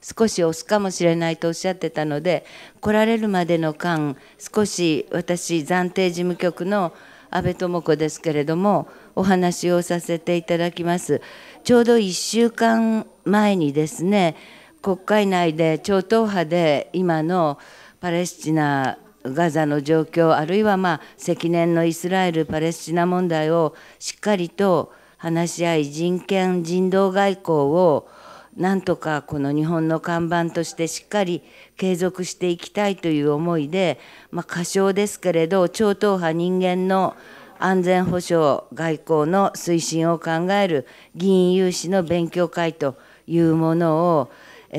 少し押すかもしれないとおっしゃってたので来られるまでの間少し私暫定事務局の安倍智子ですけれどもお話をさせていただきますちょうど1週間前にですね国会内で超党派で今のパレスチナガザの状況あるいはまあ積年のイスラエル・パレスチナ問題をしっかりと話し合い人権人道外交をなんとかこの日本の看板としてしっかり継続していきたいという思いで、まあ、過小ですけれど超党派人間の安全保障外交の推進を考える議員有志の勉強会というものを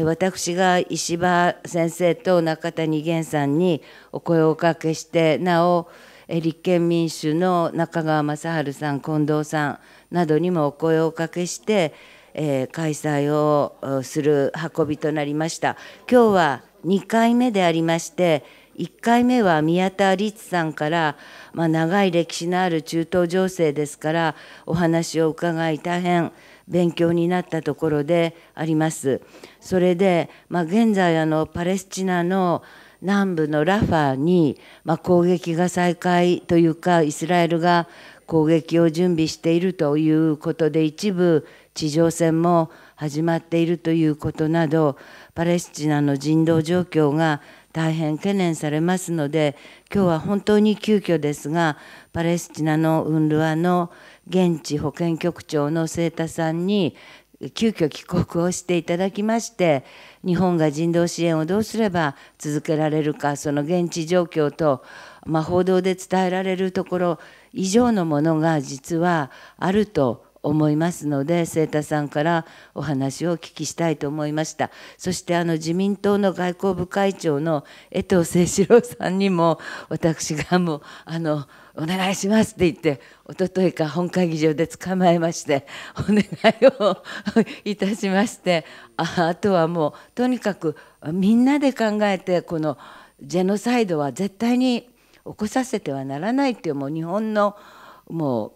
私が石破先生と中谷源さんにお声をおかけしてなお立憲民主の中川正治さん近藤さんなどにもお声をおかけしてえー、開催をする運びとなりました。今日は2回目でありまして、1回目は宮田律さんから、まあ、長い歴史のある中東情勢ですからお話を伺い大変勉強になったところであります。それで、まあ、現在あのパレスチナの南部のラファに、まあ、攻撃が再開というかイスラエルが攻撃を準備しているということで一部地上戦も始まっているということなどパレスチナの人道状況が大変懸念されますので今日は本当に急遽ですがパレスチナのウンルアの現地保健局長の清田さんに急遽帰国をしていただきまして日本が人道支援をどうすれば続けられるかその現地状況と、まあ、報道で伝えられるところ以上のものが実はあると思いますので清田さんからお話をお聞きしたいと思いましたそしてあの自民党の外交部会長の江藤誠志郎さんにも私がもうあのお願いしますって言って一昨日か本会議場で捕まえましてお願いをいたしましてあとはもうとにかくみんなで考えてこのジェノサイドは絶対に起こさせてはならないっていうもう日本のもう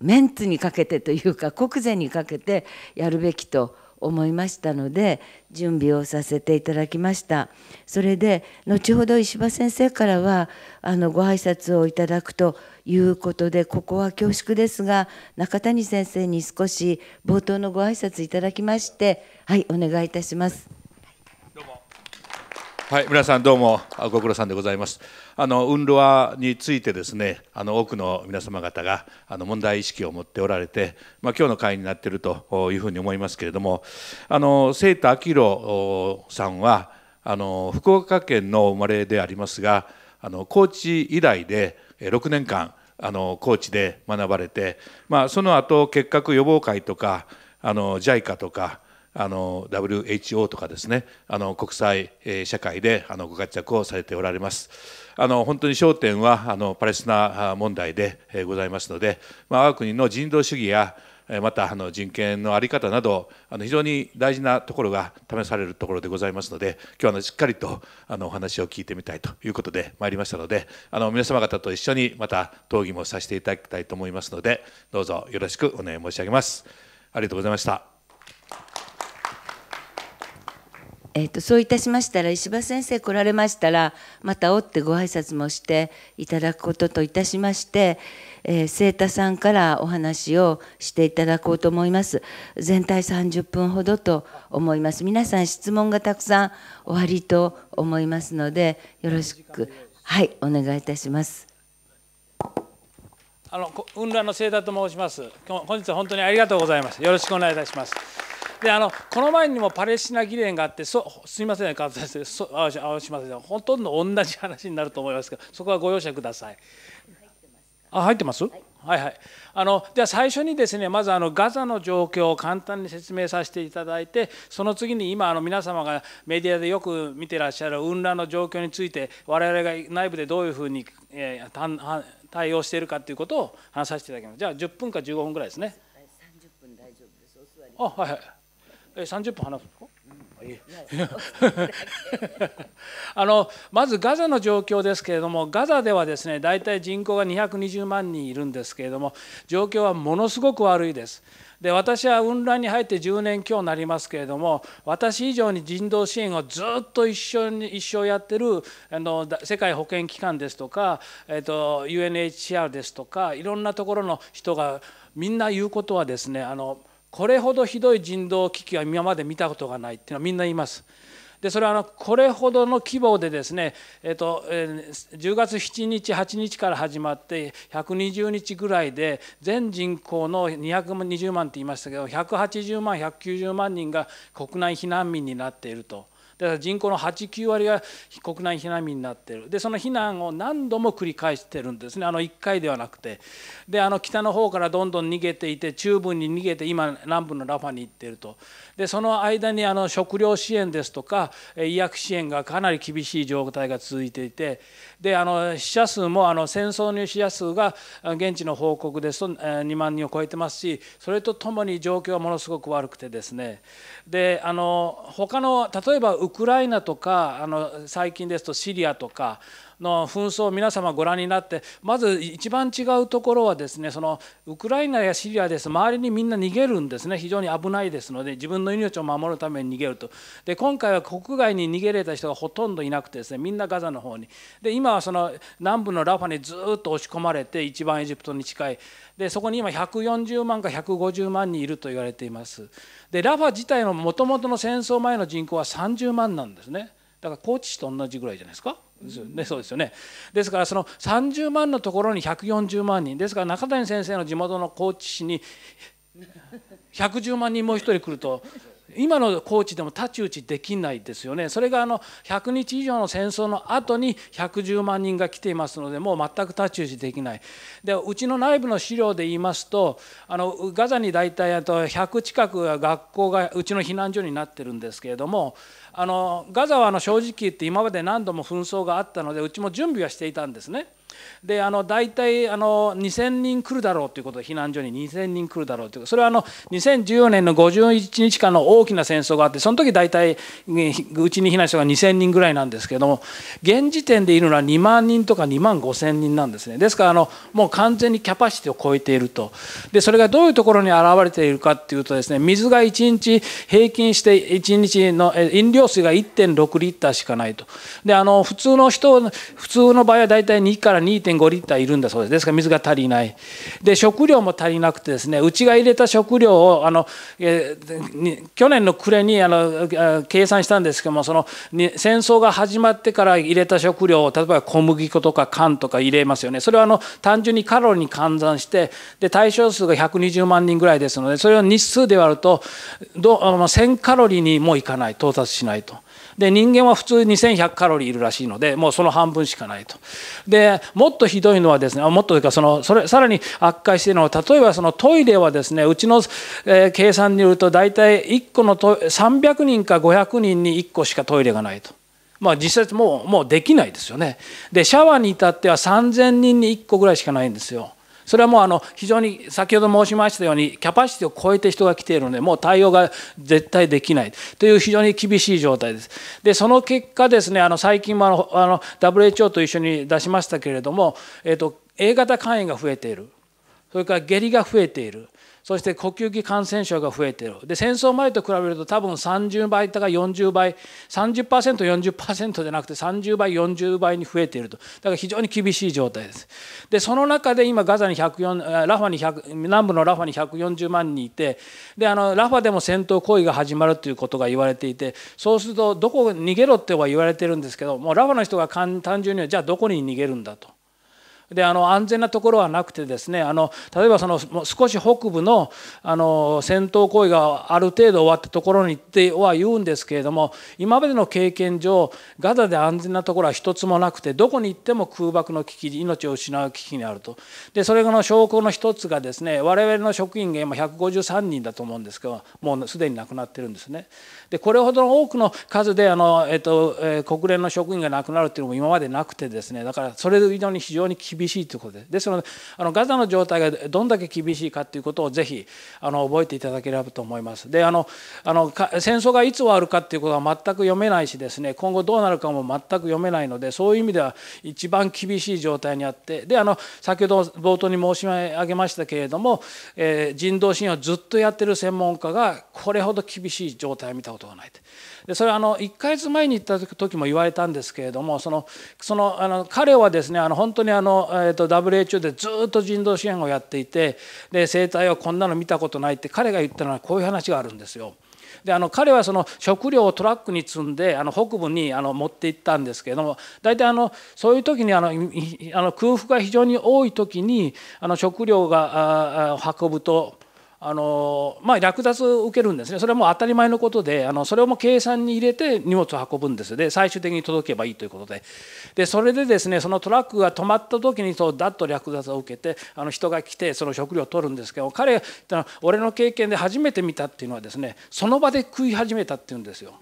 メンツにかけてというか国税にかけてやるべきと思いましたので準備をさせていただきましたそれで後ほど石破先生からはあのご挨拶をいただくということでここは恐縮ですが中谷先生に少し冒頭のご挨拶いただきましてはいお願いいたします。はい、皆さんどうもご苦労さんでございます。あの運動についてですね、あの多くの皆様方があの問題意識を持っておられて、まあ今日の会になっているというふうに思いますけれども、あの聖田明宏さんはあの福岡県の生まれでありますが、あの高知以来で6年間あの高知で学ばれて、まあその後結核予防会とかあの JICA とかあの WHO とかですねあの国際、えー、社会であのご活躍をされておられますあの本当に焦点はあのパレスチナ問題で、えー、ございますので、まあ、我が国の人道主義やまたあの人権の在り方などあの非常に大事なところが試されるところでございますので今日はしっかりとあのお話を聞いてみたいということで参りましたのであの皆様方と一緒にまた討議もさせていただきたいと思いますのでどうぞよろしくお願い申し上げます。ありがとうございました。えーと、そういたしましたら石破先生来られましたらまた折ってご挨拶もしていただくことといたしまして、えー、清田さんからお話をしていただこうと思います全体30分ほどと思います皆さん質問がたくさんおありと思いますのでよろしくはいお願いいたしますあの運覧の清田と申します。今日本日は本当にありがとうございます。よろしくお願いいたします。であのこの前にもパレスチナ議連があってそすみませんね川田先生そあしあしませんほとんど同じ話になると思いますけどそこはご容赦ください。あ入ってます、はい、はいはいあのでは最初にですねまずあのガザの状況を簡単に説明させていただいてその次に今あの皆様がメディアでよく見てらっしゃる運ラの状況について我々が内部でどういうふうに、えー、対応しているかということを話させていただきますじゃあ10分か15分ぐらいですね30分大丈夫ですお座りあはいはいえ30分話すんですか あのまずガザの状況ですけれどもガザではですね大体人口が220万人いるんですけれども状況はものすごく悪いです。で私は運乱に入って10年強になりますけれども私以上に人道支援をずっと一緒に一生やってるあの世界保健機関ですとか、えー、っと UNHCR ですとかいろんなところの人がみんな言うことはですねあのこれほどひどい人道危機は今まで見たことがないっていうのはみんな言います。でそれはあのこれほどの規模でですね、えっとえー、10月7日8日から始まって120日ぐらいで全人口の220万って言いましたけど180万190万人が国内避難民になっていると。だから人口の89割が国内避難民になっているでその避難を何度も繰り返してるんですねあの1回ではなくてであの北の方からどんどん逃げていて中部に逃げて今南部のラファに行っているとでその間にあの食料支援ですとか医薬支援がかなり厳しい状態が続いていてであの死者数もあの戦争の死者数が現地の報告ですと2万人を超えてますしそれとともに状況はものすごく悪くてですねであの他の例えばウウクライナとかあの最近ですとシリアとかの紛争を皆様ご覧になってまず一番違うところはですねそのウクライナやシリアです周りにみんな逃げるんですね非常に危ないですので自分の命を守るために逃げるとで今回は国外に逃げれた人がほとんどいなくてですねみんなガザの方にで今はその南部のラファにずっと押し込まれて一番エジプトに近いでそこに今140万か150万人いると言われていますでラファ自体のもともとの戦争前の人口は30万なんですねだから高知市と同じぐらいじゃないですか。ね、そうですよねですからその30万のところに140万人ですから中谷先生の地元の高知市に110万人もう一人来ると今の高知でも太刀打ちできないですよね、それがあの100日以上の戦争の後に110万人が来ていますので、もう全く太刀打ちできない、でうちの内部の資料で言いますと、あのガザに大体あと100近く学校がうちの避難所になってるんですけれども、あのガザはあの正直言って、今まで何度も紛争があったので、うちも準備はしていたんですね。であの大体あの2000人来るだろうということで避難所に2000人来るだろうというそれはあの2014年の51日間の大きな戦争があってその時大体うちに避難した人が2000人ぐらいなんですけども現時点でいるのは2万人とか2万5000人なんですねですからあのもう完全にキャパシティを超えているとでそれがどういうところに現れているかっていうとですね水が1日平均して1日の飲料水が1.6リッターしかないとであの普通の人普通の場合は大体2から2.5リッターいるんだそうです。ですから水が足りない。で、食料も足りなくてですね、うちが入れた食料を、あの、えー、去年の暮れにあの計算したんですけども、その、戦争が始まってから入れた食料を、例えば小麦粉とか缶とか入れますよね。それはあの、単純にカロリーに換算して、で、対象数が120万人ぐらいですので、それを日数で割ると、ど1000カロリーにもいかない、到達しないと。で人間は普通2100カロリーいるらしいのでもうその半分しかないとでもっとひどいのはですねもっとというかそのそれさらに悪化しているのは例えばそのトイレはですねうちの、え計算によると大体1個のト300人か500人に1個しかトイレがないと。まあ、実際もうもうできないですよね。でシャワーに至っては3,000人に1個ぐらいしかないんですよ。それはもうあの非常に先ほど申しましたようにキャパシティを超えて人が来ているのでもう対応が絶対できないという非常に厳しい状態です。でその結果ですねあの最近もあのあの WHO と一緒に出しましたけれども、えーと、A 型肝炎が増えているそれから下痢が増えているそして呼吸器感染症が増えているで戦争前と比べると多分30倍とか40倍 30%40% じゃなくて30倍40倍に増えているとだから非常に厳しい状態ですでその中で今ガザに104ラファに100南部のラファに140万人いてであのラファでも戦闘行為が始まるということが言われていてそうするとどこ逃げろっては言われてるんですけどもうラファの人が単純にはじゃあどこに逃げるんだと。であの安全なところはなくてですねあの例えばその少し北部のあの戦闘行為がある程度終わったところに行っては言うんですけれども今までの経験上ガザで安全なところは一つもなくてどこに行っても空爆の危機命を失う危機にあるとでそれの証拠の一つがですね我々の職員が今153人だと思うんですけどもうすでに亡くなってるんですね。でこれほどの多くの数であの、えっとえ国連の職員が亡くなるっていうのも今までなくてですねだからそれ以上に非常に厳しいということでですのであのガザの状態がどんだけ厳しいかということをぜひあの覚えていただければと思います。であのあの戦争がいつ終わるかっていうことは全く読めないしですね今後どうなるかも全く読めないのでそういう意味では一番厳しい状態にあってであの先ほど冒頭に申し上げましたけれども、えー、人道支援をずっとやってる専門家がこれほど厳しい状態を見たことことがないでそれはあの1ヶ月前に行った時も言われたんですけれどもそのそのあの彼はですねあの本当にあの、えー、と WHO でずっと人道支援をやっていてで生態はこんなの見たことないって彼が言ったのはこういう話があるんですよ。であの彼はその食料をトラックに積んであの北部にあの持って行ったんですけれども大体あのそういう時にあのあの空腹が非常に多い時にあの食料が運ぶとあのまあ、略奪を受けるんですねそれはもう当たり前のことであのそれをも計算に入れて荷物を運ぶんですで最終的に届けばいいということででそれでですねそのトラックが止まった時にそうだっと略奪を受けてあの人が来てその食料を取るんですけど彼ってのは俺の経験で初めて見たっていうのはですねその場で食い始めたっていうんですよ。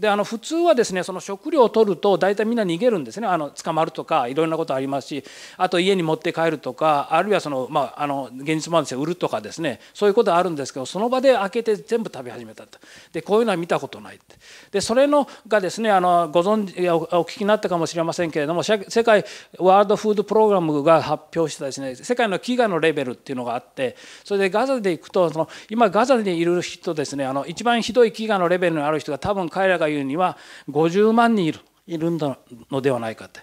であの普通はですねその食料を取ると大体みんな逃げるんですねあの捕まるとかいろんなことありますしあと家に持って帰るとかあるいはその、まあ、あの現実もあるんですよ売るとかですねそういうことあるんですけどその場で開けて全部食べ始めたとでこういうのは見たことないってでそれのがですねあのご存知お聞きになったかもしれませんけれども世界ワールドフードプログラムが発表したですね世界の飢餓のレベルっていうのがあってそれでガザで行くとその今ガザにいる人ですねあの一番ひどい飢餓のレベルのある人が多分彼らがが言うには50万人いるいるのではないかって。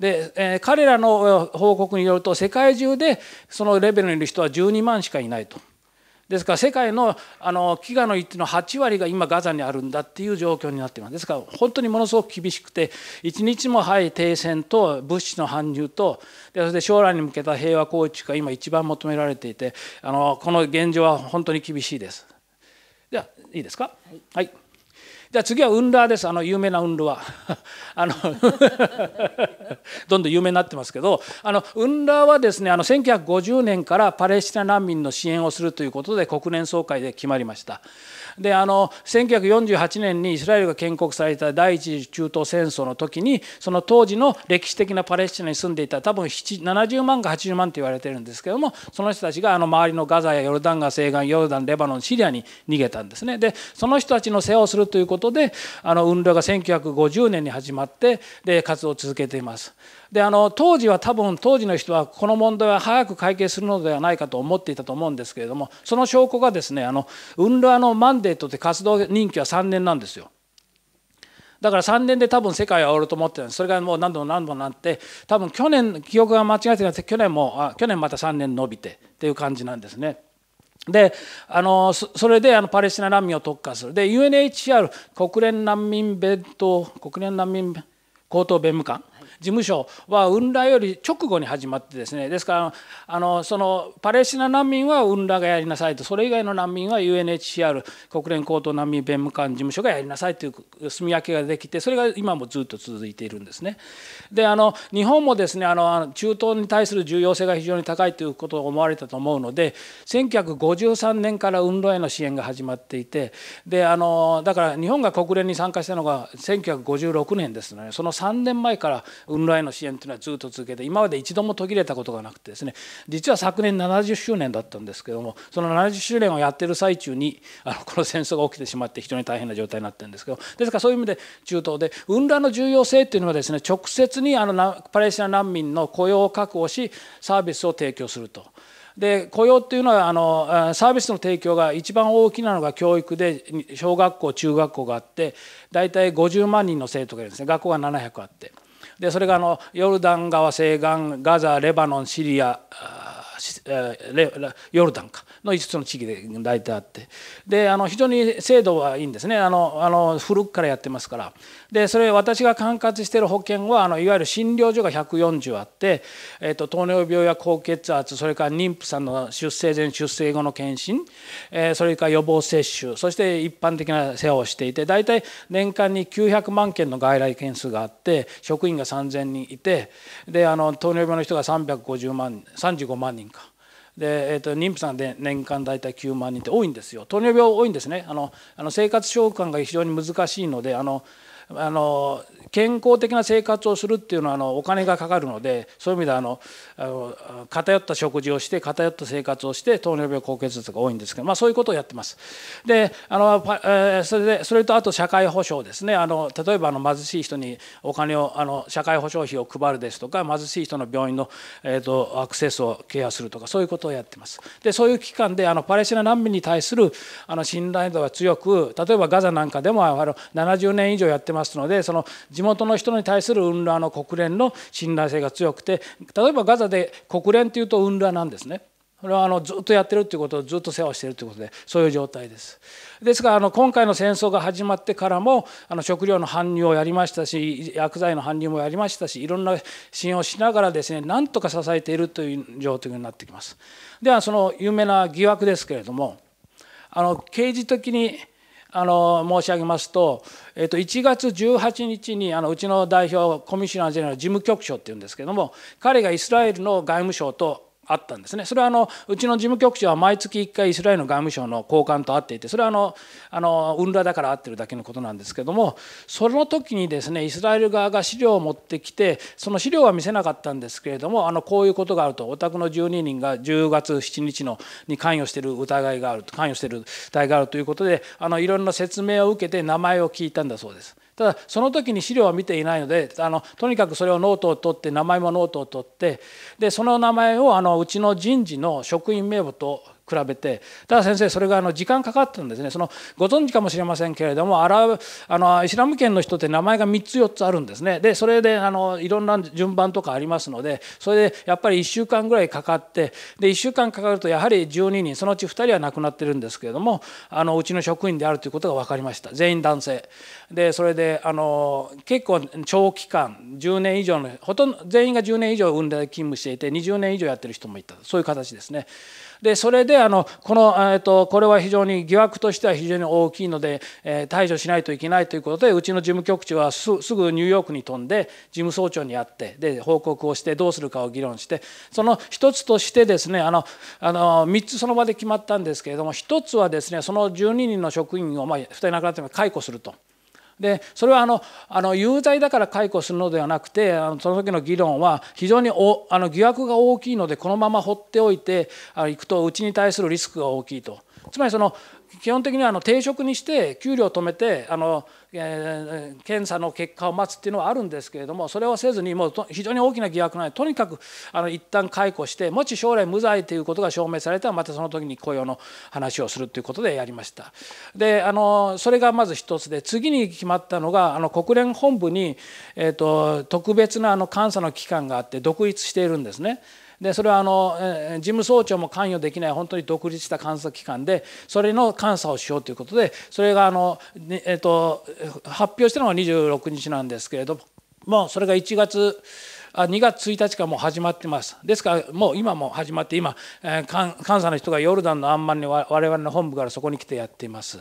で、えー、彼らの報告によると世界中でそのレベルにいる人は12万しかいないと。ですから世界のあの飢餓の一の8割が今ガザにあるんだっていう状況になっていますですから本当にものすごく厳しくて一日も早い停戦と物資の搬入とでそして将来に向けた平和構築が今一番求められていてあのこの現状は本当に厳しいです。ではいいですか、はい、はいじゃあ次はウンラーです。あの有名なウンルは。あの どんどん有名になってますけど、あのウンラーはですね、あの1950年からパレスチナ難民の支援をするということで国連総会で決まりました。であの1948年にイスラエルが建国された第一次中東戦争の時にその当時の歴史的なパレスチナに住んでいた多分70万か80万と言われてるんですけどもその人たちがあの周りのガザやヨルダン川西岸ヨルダンレバノンシリアに逃げたんですねでその人たちの世話をするということであの運動が1950年に始まってで活動を続けています。であの当時は多分当時の人はこの問題は早く解決するのではないかと思っていたと思うんですけれどもその証拠がですねあの UNRWA のマンデートって活動任期は3年なんですよ。だから3年で多分世界は終わると思ってたんですそれがもう何度も何度もなって多分去年記憶が間違えてなくて去年もあ去年また3年延びてっていう感じなんですね。であのそれであのパレスチナ難民を特化するで UNHCR 国連難民弁当国連難民高等弁務官事務所は運ラより直後に始まってですねですからあのそのパレスチナ難民は運ラがやりなさいとそれ以外の難民は UNHCR 国連高等難民弁務官事務所がやりなさいという住み分けができてそれが今もずっと続いているんですね。であの日本もですねあの中東に対する重要性が非常に高いということを思われたと思うので1953年から運動への支援が始まっていてであのだから日本が国連に参加したのが1956年ですので、ね、その3年前から運動への支援というのはずっと続けて今まで一度も途切れたことがなくてですね実は昨年70周年だったんですけどもその70周年をやってる最中にあのこの戦争が起きてしまって非常に大変な状態になってるんですけどですからそういう意味で中東で運動の重要性というのはですね直接にあのパレスチナ難民の雇用を確保しサービスを提供すると。で雇用っていうのはあのサービスの提供が一番大きなのが教育で小学校中学校があって大体50万人の生徒がいるんですね学校が700あって。でそれがあのヨルダン川西岸ガザレバノンシリアヨルダンかの5つの地域で大体あってであの非常に制度はいいんですねあのあの古くからやってますからでそれ私が管轄している保険はあのいわゆる診療所が140あって、えーと、糖尿病や高血圧それから妊婦さんの出生前出生後の検診、えー、それから予防接種そして一般的な世話をしていて大体年間に900万件の外来件数があって職員が3000人いてであの糖尿病の人が350万35万人か。で、えー、と妊婦さんで年間大体9万人って多いんですよ糖尿病多いんですねあのあの生活習慣が非常に難しいのであのあの健康的な生活をするっていうのはあのお金がかかるのでそういう意味であのあの偏った食事をして偏った生活をして糖尿病高血圧が多いんですけど、まあ、そういうことをやってます。であの、えそれでそれとあと社会保障ですねあの例えばあの貧しい人にお金をあの社会保障費を配るですとか貧しい人の病院の、えーと、アクセスをケアするとかそういうことをやってます。でそういう機関であのパレスチナ難民に対するあの信頼度が強く例えばガザなんかでもあの70年以上やってますのでその地元の人に対する運動の国連の信頼性が強くて例えばガザで国連というと u n なんですね。これはあのずっとやってるっていうことをずっと世話してるということでそういう状態です。ですからあの今回の戦争が始まってからもあの食料の搬入をやりましたし薬剤の搬入もやりましたしいろんな支援をしながらですねなんとか支えているという状況になってきます。ではその有名な疑惑ですけれどもあの刑事的にあの申し上げますと、えっと、1月18日にあのうちの代表コミッショナーゼネラル事務局長っていうんですけども彼がイスラエルの外務省とあったんですねそれはあのうちの事務局長は毎月1回イスラエルの外務省の高官と会っていてそれはあのあの運ラだから会ってるだけのことなんですけどもその時にですねイスラエル側が資料を持ってきてその資料は見せなかったんですけれどもあのこういうことがあるとお宅の12人が10月7日のに関与している疑いがある関与している疑いがあるということであのいろんな説明を受けて名前を聞いたんだそうです。ただその時に資料は見ていないのであのとにかくそれをノートを取って名前もノートを取ってでその名前をあのうちの人事の職員名簿と比べてただ先生それがあの時間かかってるんですねそのご存知かもしれませんけれどもアラあのイスラム圏の人って名前が3つ4つあるんですねでそれであのいろんな順番とかありますのでそれでやっぱり1週間ぐらいかかってで1週間かかるとやはり12人そのうち2人は亡くなってるんですけれどもあのうちの職員であるということが分かりました全員男性でそれであの結構長期間10年以上のほとんど全員が10年以上産んで勤務していて20年以上やってる人もいたそういう形ですね。でそれであのこの、えー、とこれは非常に疑惑としては非常に大きいので、え対処しないといけないということでうちの事務局長はすぐニューヨークに飛んで事務総長に会ってで報告をしてどうするかを議論してその一つとしてですねあのあの3つその場で決まったんですけれども1つはですねその12人の職員を、まあ、2人亡くなって解雇すると。でそれはあのあの有罪だから解雇するのではなくてあのその時の議論は非常におあの疑惑が大きいのでこのまま放っておいてあの行くとうちに対するリスクが大きいと。つまりその基本的にはあの定職にして給料を止めてあの、えー、検査の結果を待つっていうのはあるんですけれどもそれをせずにもう非常に大きな疑惑なのでとにかくあの一旦解雇してもし将来無罪ということが証明されたらまたその時に雇用の話をするということでやりました。であのそれがまず一つで次に決まったのがあの国連本部に、えーと、と特別なあの監査の機関があって独立しているんですね。でそれはあの、え事務総長も関与できない本当に独立した監査機関でそれの監査をしようということでそれがあの、えっと、発表したのが26日なんですけれどももうそれが1月あ2月1日からもう始まってます。ですから、もう今も始まって、今、えー、監査の人がヨルダンのあんまりに我々の本部からそこに来てやっています。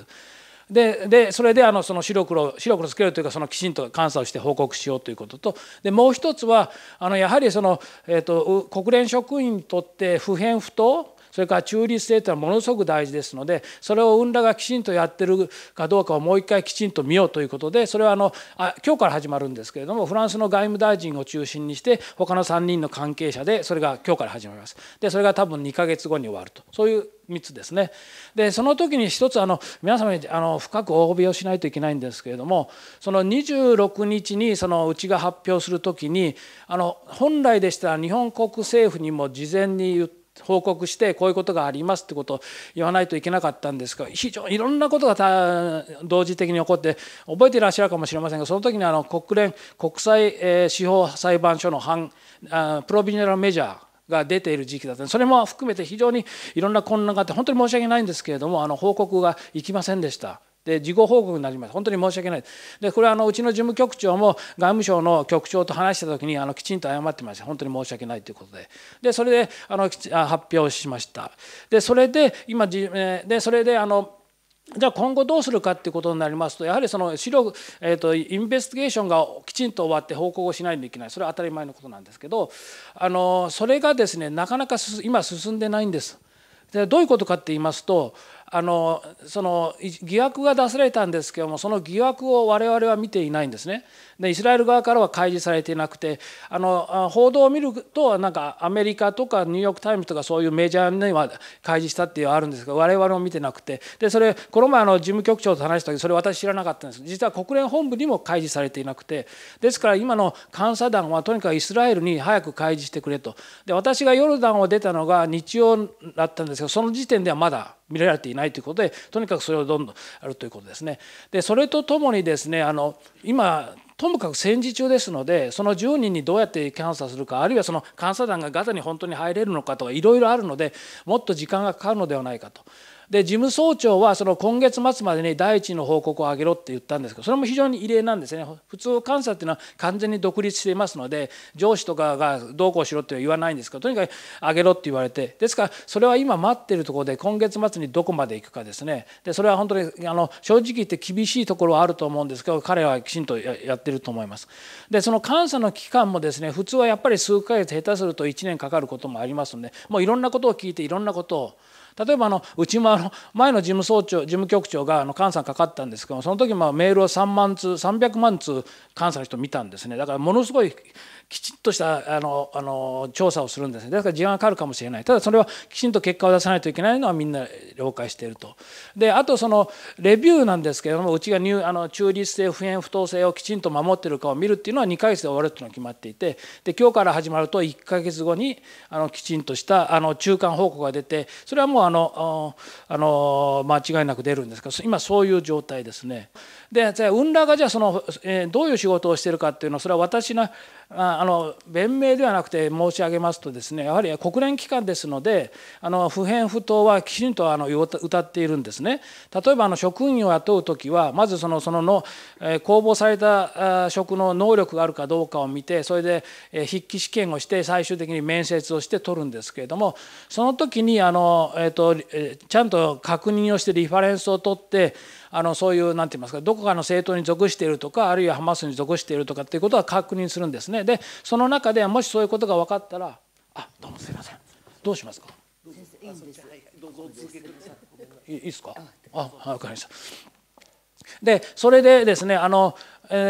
ででそれであのその白黒白黒つけるというかそのきちんと監査をして報告しようということとでもう一つはあのやはりその、えーと、国連職員にとって不偏不当それから中立性というのはものすごく大事ですのでそれを運らがきちんとやってるかどうかをもう一回きちんと見ようということでそれはあのあ今日から始まるんですけれどもフランスの外務大臣を中心にして他の3人の関係者でそれが今日から始まります。でそれが多分2ヶ月後に終わるとそういう3つですね。でその時に一つあの皆様にあの深くお褒美をしないといけないんですけれどもその26日にそのうちが発表する時にあの本来でしたら日本国政府にも事前に言って報告してこういうことがありますってことを言わないといけなかったんですが非常にいろんなことが同時的に起こって覚えていらっしゃるかもしれませんがその時にあの国連国際司法裁判所の判プロビジュアルメジャーが出ている時期だったそれも含めて非常にいろんな混乱があって本当に申し訳ないんですけれどもあの報告がいきませんでした。で事後報告になります本当に申し訳ないでこれはあのうちの事務局長も外務省の局長と話した時にあのきちんと謝ってました本当に申し訳ないということででそれであの発表しましたでそれで今でそれであのじゃあ今後どうするかっていうことになりますとやはりその資料、えーと、インベスティゲーションがきちんと終わって報告をしないといけないそれは当たり前のことなんですけどあのそれがですねなかなか今進んでないんです。でどういうことかって言いますとあのその疑惑が出されたんですけどもその疑惑を我々は見ていないんですね。でイスラエル側からは開示されていなくてあの報道を見るとなんかアメリカとかニューヨーク・タイムズとかそういうメジャーには開示したっていうのはあるんですが我々も見てなくてでそれこの前あの事務局長と話した時それ私知らなかったんです実は国連本部にも開示されていなくてですから今の監査団はとにかくイスラエルに早く開示してくれとで私がヨルダンを出たのが日曜だったんですけどその時点ではまだ見られていないということでとにかくそれをどんどんあるということですね。でそれとともにですねあの今ともかく戦時中ですのでその10人にどうやって監査するかあるいはその監査団がガザに本当に入れるのかとかいろいろあるのでもっと時間がかかるのではないかと。で事務総長はその今月末までに第一の報告を上げろって言ったんですけどそれも非常に異例なんですね普通監査っていうのは完全に独立していますので上司とかがどうこうしろって言わないんですけどとにかく上げろって言われてですからそれは今待ってるところで今月末にどこまで行くかですねでそれは本当にあの正直言って厳しいところはあると思うんですけど彼はきちんとやってると思います。でその監査の期間もですね普通はやっぱり数ヶ月下手すると1年かかることもありますのでもういろんなことを聞いていろんなことを例えばあのうちもあの前の事務総長事務局長があの菅さんかかったんですけどその時まあメールを3万通300万通監査の人見たんですねだからものすごいきちっとしたあのあの調査をするんですねだから時間がかかるかもしれないただそれはきちんと結果を出さないといけないのはみんな了解しているとであとそのレビューなんですけれどもうちが入あの中立性不偏不当性をきちんと守っているかを見るっていうのは2ヶ月で終わるっていうのが決まっていてで今日から始まると1ヶ月後にあのきちんとしたあの中間報告が出てそれはもうあのあの間違いなく出るんですけど今そういう状態ですね。で運らがじゃあその、えー、どういう仕事をしてるかっていうのはそれは私のあの弁明ではなくて申し上げますとですねやはり国連機関ですのであの不偏不当はきちんとあの歌っているんですね例えばあの職員を雇う時はまずそのそのの、えー、公募された職の能力があるかどうかを見てそれで、え筆記試験をして最終的に面接をして取るんですけれどもその時にあの、えーと、とちゃんと確認をしてリファレンスを取ってあのそういう何て言いますかどこかの政党に属しているとかあるいはハマスに属しているとかっていうことは確認するんですねでその中でもしそういうことが分かったらあどうもすいませんどうしますかいいですどうぞ続けてくださいいいすかあ分かりましたでそれでですねあの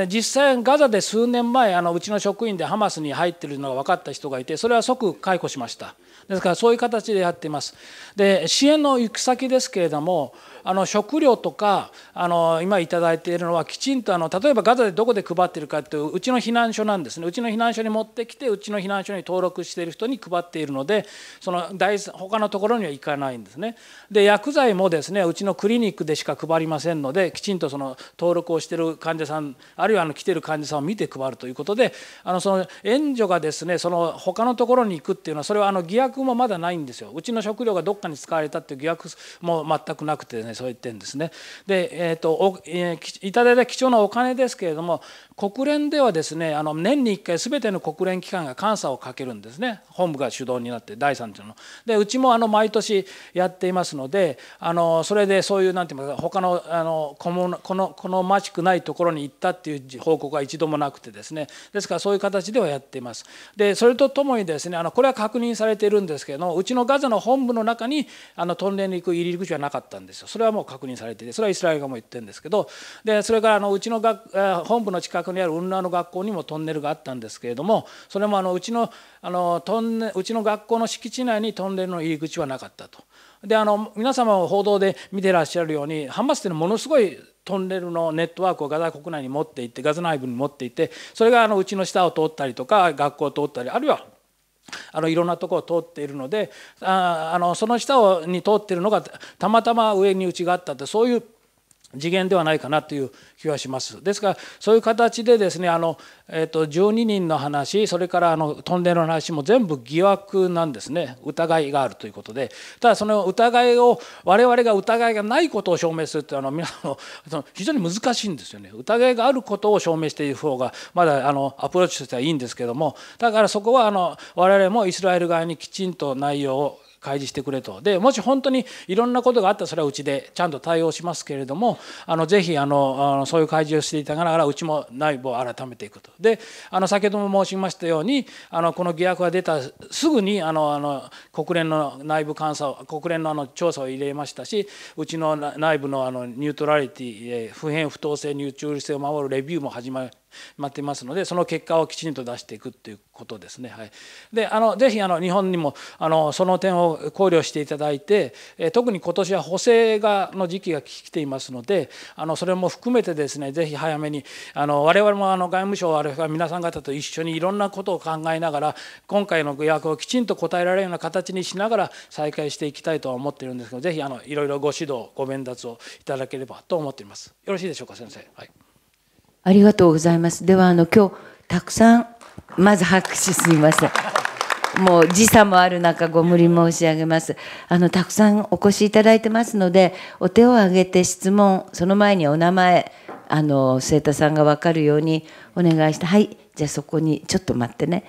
実際ガザで数年前あのうちの職員でハマスに入ってるのが分かった人がいてそれは即解雇しましたですからそういう形でやっていますで支援の行く先ですけれどもあの食料とかあの今頂いているのはきちんとあの例えばガザでどこで配ってるかっていううちの避難所なんですねうちの避難所に持ってきてうちの避難所に登録している人に配っているのでその大他のところには行かないんですね。で薬剤もですねうちのクリニックでしか配りませんのできちんとその登録をしている患者さんあるいはあの来てる患者さんを見て配るということであのその援助がですねその他のところに行くっていうのはそれはあの疑惑もまだないんですよ。うちの食料がどっかに使われたっていう疑惑も全くなくてねそう言ってるんですね。で、えーとえー、いただいた貴重なお金ですけれども国連ではですねあの年に1回すべての国連機関が監査をかけるんですね本部が主導になって第3うの。でうちもあの毎年やっていますのであのそれでそういうなんていうか他のあのこのこのこのましくないところに行ったっていう報告は一度もなくてですねですからそういう形ではやっています。でそれとともにですねあのこれは確認されているんですけどうちのガザの本部の中にあのトンネルに行く入り口はなかったんですよそれはもう確認されていてそれはイスラエル側も言ってるんですけどでそれからあのうちのが本部の近く近くにある雲南の学校にもトンネルがあったんですけれどもそれもあのうちのあのトンネうちの学校の敷地内にトンネルの入り口はなかったと。であの皆様も報道で見てらっしゃるようにハマスというのはものすごいトンネルのネットワークをガザ国内に持っていってガザ内部に持っていてそれがあのうちの下を通ったりとか学校を通ったりあるいはあのいろんなところを通っているのでああのその下をに通っているのがたまたま上にうちがあったってそういう次元ではないかなという気はします。ですからそういう形でですねあの、えー、と12人の話それからあのトンネルの話も全部疑惑なんですね疑いがあるということでただその疑いを我々が疑いがないことを証明するというのは皆さんのその非常に難しいんですよね疑いがあることを証明している方がまだあのアプローチとしてはいいんですけどもだからそこはあの我々もイスラエル側にきちんと内容を開示してくれとでもし本当にいろんなことがあったらそれはうちでちゃんと対応しますけれどもあのぜひあのあのそういう開示をしていたながらうちも内部を改めていくとであの先ほども申しましたようにあのこの疑惑が出たすぐにあのあの国連の内部監査を国連のあの調査を入れましたしうちの内部のあのニュートラリティ不変不当性ニューール性を守るレビューも始ま待ってますのでその結果をきちんと出していくということですね。はい、であのぜひあの日本にもあのその点を考慮していただいて、え特に今年は補正がの時期が来ていますのであのそれも含めてですねぜひ早めにあの我々もあの外務省あるいは皆さん方と一緒にいろんなことを考えながら今回の予約をきちんと答えられるような形にしながら再開していきたいとは思っているんですけどぜひあのいろいろご指導ご鞭撻をいただければと思っています。よろしいでしょうか先生。はいありがとうございます。では、あの、今日、たくさん、まず拍手すみません。もう時差もある中ご無理申し上げます。あの、たくさんお越しいただいてますので、お手を挙げて質問、その前にお名前、あの、生田さんがわかるようにお願いして、はい、じゃあそこにちょっと待ってね。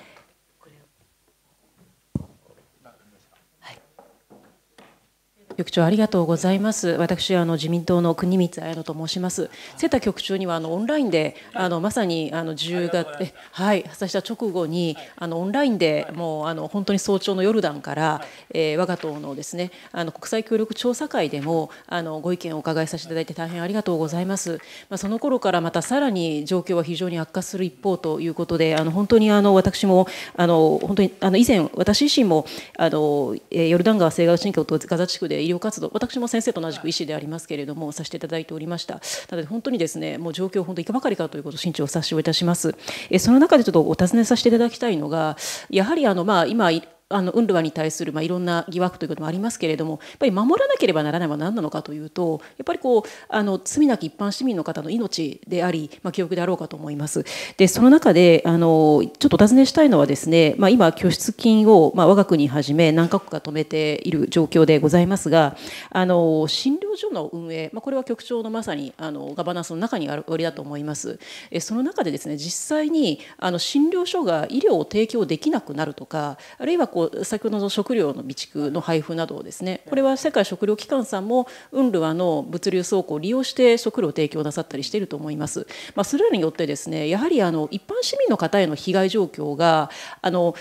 局長ありがとうございます。私あの自民党の国光彩乃と申します。瀬田局長にはあのオンラインであのまさにあの10月はい発生した直後にあのオンラインでもうあの本当に早朝のヨルダンから、えー、我が党のですねあの国際協力調査会でもあのご意見をお伺いさせていただいて大変ありがとうございます。まあその頃からまたさらに状況は非常に悪化する一方ということであの本当にあの私もあの本当にあの以前私自身もあのヨルダン川西岸地区とガザ地区で医療活動私も先生と同じく医師でありますけれどもさせていただいておりましたなので本当にですねもう状況本当いかばかりかということを慎重お察しをいたしますえその中でちょっとお尋ねさせていただきたいのがやはりあのまあ今あのウンルワに対するまあいろんな疑惑ということもありますけれどもやっぱり守らなければならないのは何なのかというとやっぱりこうあの罪なき一般市民の方の命であり、まあ、記憶であろうかと思います。でその中であのちょっとお尋ねしたいのはですね、まあ、今拠出金を、まあ、我が国はじめ何カ国か止めている状況でございますがあの診療所の運営、まあ、これは局長のまさにあのガバナンスの中にあるりだと思います。えその中でですね実際にあの診療所が医療を提供できなくなるとかあるいはこう先ほどの食料の備蓄の配布などをですねこれは世界食糧機関さんもウンルワの物流倉庫を利用して食料を提供なさったりしていると思います。まあ、それらによってですねやはりあの一般市民の方への被害状況があの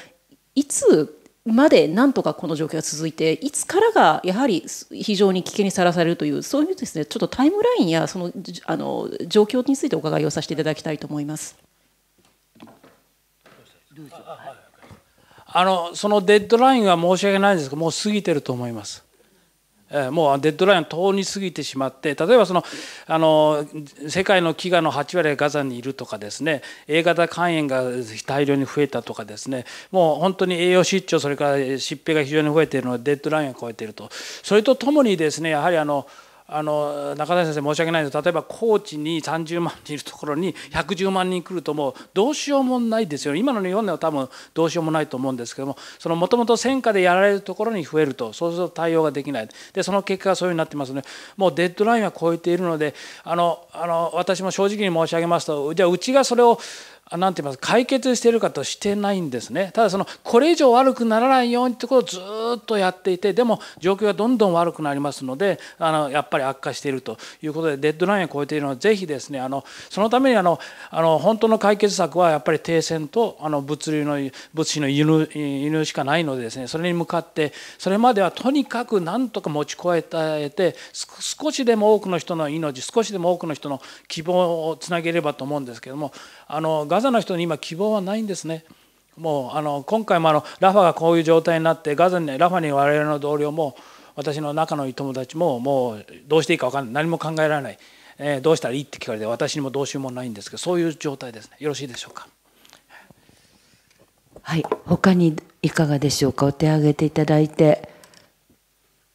いつまでなんとかこの状況が続いていつからがやはり非常に危険にさらされるというそういうですねちょっとタイムラインやそのあの状況についてお伺いをさせていただきたいと思います。どうあのそのデッドラインは申し訳ないんですがもう過ぎてると思います。もうデッドラインを通り過ぎてしまって例えばそのあの世界の飢餓の8割がガザにいるとかですね A 型肝炎が大量に増えたとかですねもう本当に栄養失調それから疾病が非常に増えているのでデッドラインを超えているとそれとともにですねやはりあのあの中谷先生申し訳ないです例えば高知に30万人いるところに110万人来るともうどうしようもないですよ今の日本では多分どうしようもないと思うんですけどもそのもともと戦火でやられるところに増えるとそうすると対応ができないでその結果がそういうふうになってますねもうデッドラインは超えているのであのあの私も正直に申し上げますとじゃあうちがそれを何て言います解決しているかとしてないんですねただそのこれ以上悪くならないようにってことをずっとやっていてでも状況がどんどん悪くなりますのであのやっぱり悪化しているということでデッドラインを超えているのはぜひですねあのそのためにあのあの本当の解決策はやっぱり停戦とあの物流の物資の輸入しかないのでですねそれに向かってそれまではとにかく何とか持ちこえて少しでも多くの人の命少しでも多くの人の希望をつなげればと思うんですけどもあのガザザの人に今希望はないんですね。もうあの今回もあのラファがこういう状態になってガザにラファに我々の同僚も私の仲のいい友達ももうどうしていいか分かんない何も考えられない、えー、どうしたらいいって聞かれて私にもどうしようもないんですけどそういう状態ですねよろしいでしょうかはい他にいかがでしょうかお手挙げていただいて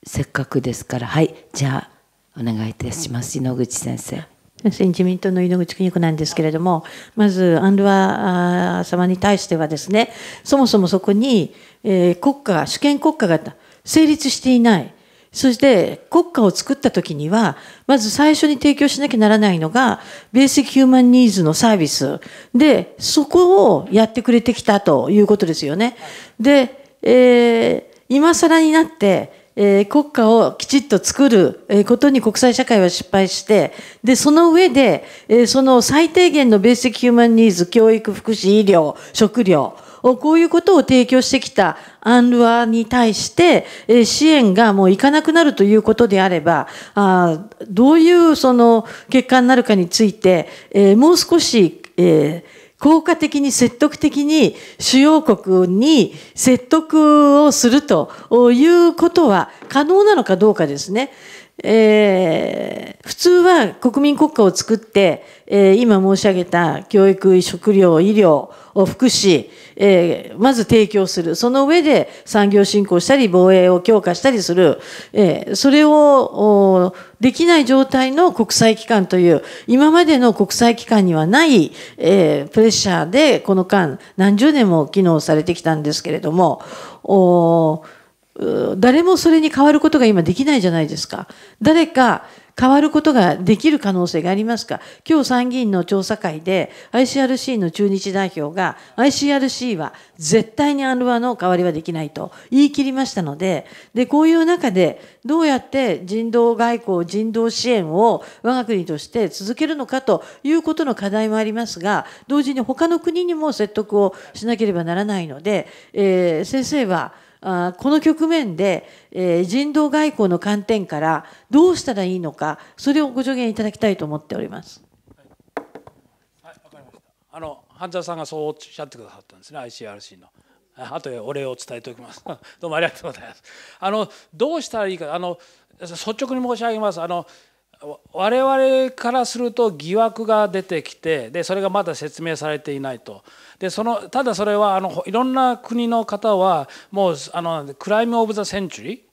せっかくですからはいじゃあお願いいたします、うん、井口先生。自民党の井ノ口邦子なんですけれども、まずアンルワ様に対してはですね、そもそもそこに、えー、国家、主権国家が成立していない。そして国家を作った時には、まず最初に提供しなきゃならないのが、ベーシックヒューマンニーズのサービス。で、そこをやってくれてきたということですよね。で、えー、今更になって、えー、国家をきちっと作ることに国際社会は失敗して、で、その上で、えー、その最低限のベーシックヒューマンニーズ、教育、福祉、医療、食料、こういうことを提供してきたアンルアに対して、え支援がもういかなくなるということであれば、あどういうその結果になるかについて、えもう少し、えー効果的に説得的に主要国に説得をするということは可能なのかどうかですね。えー、普通は国民国家を作って、えー、今申し上げた教育、食料、医療、福祉、えー、まず提供する。その上で産業振興したり、防衛を強化したりする。えー、それを、できない状態の国際機関という、今までの国際機関にはない、えー、プレッシャーで、この間、何十年も機能されてきたんですけれども、誰もそれに変わることが今できないじゃないですか。誰か、変わることができる可能性がありますか今日参議院の調査会で ICRC の中日代表が ICRC は絶対にアンルワの代わりはできないと言い切りましたのででこういう中でどうやって人道外交人道支援を我が国として続けるのかということの課題もありますが同時に他の国にも説得をしなければならないので、えー、先生はあこの局面で、え人道外交の観点からどうしたらいいのか、それをご助言いただきたいと思っております。はい、わ、かりました。あの、半沢さんがそうおっしゃってくださったんですね、ICRC の。後でお礼を伝えておきます。どうもありがとうございます。あの、どうしたらいいか、あの、率直に申し上げます。あの、我々からすると疑惑が出てきてでそれがまだ説明されていないとでそのただそれはあのいろんな国の方はもうあのクライム・オブ・ザ・センチュリー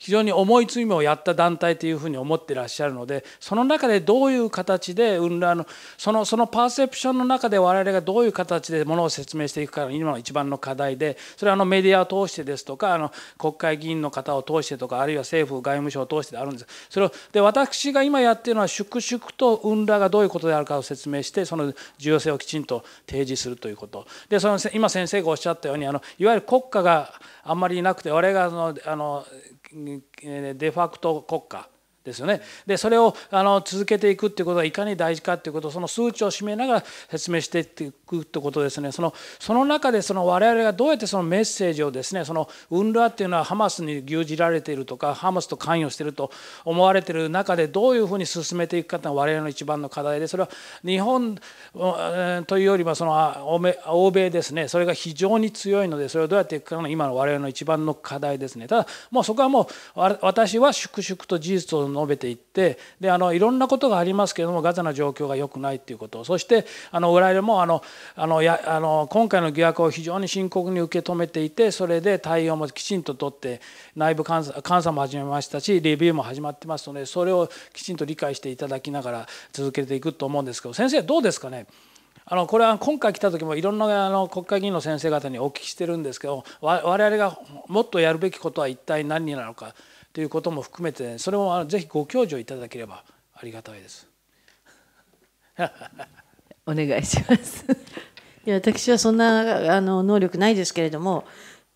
非常に重い罪をやった団体というふうに思ってらっしゃるのでその中でどういう形で運らのそのそのパーセプションの中で我々がどういう形でものを説明していくかが今の一番の課題でそれはあのメディアを通してですとかあの国会議員の方を通してとかあるいは政府外務省を通してであるんですそれをで私が今やっているのは粛々と運ラがどういうことであるかを説明してその重要性をきちんと提示するということでその今先生がおっしゃったようにあのいわゆる国家があんまりいなくて我々があのあのデファクト国家ですよね。でそれをあの続けていくっていうことがいかに大事かっていうことをその数値を示めながら説明していくってことですねそのその中でその我々がどうやってそのメッセージをですねそのウンルアっていうのはハマスに牛耳られているとかハマスと関与していると思われている中でどういうふうに進めていくかっていうの我々の一番の課題でそれは日本というよりはその欧米ですねそれが非常に強いのでそれをどうやっていくかの今の我々の一番の課題ですね。ただもうそこはもう私は粛々と事実を述べていってであのいろんなことがありますけれどもガザの状況が良くないということそしてあの我々もあのあのやあの今回の疑惑を非常に深刻に受け止めていてそれで対応もきちんと取って内部監査監査も始めましたしレビューも始まってますのでそれをきちんと理解していただきながら続けていくと思うんですけど先生どうですかねあのこれは今回来た時もいろんなあの国会議員の先生方にお聞きしてるんですけど我々がもっとやるべきことは一体何なのかということも含めて、ね、それもぜひご教授いただければありがたいです。お願いします いや私はそんなあの能力ないですけれども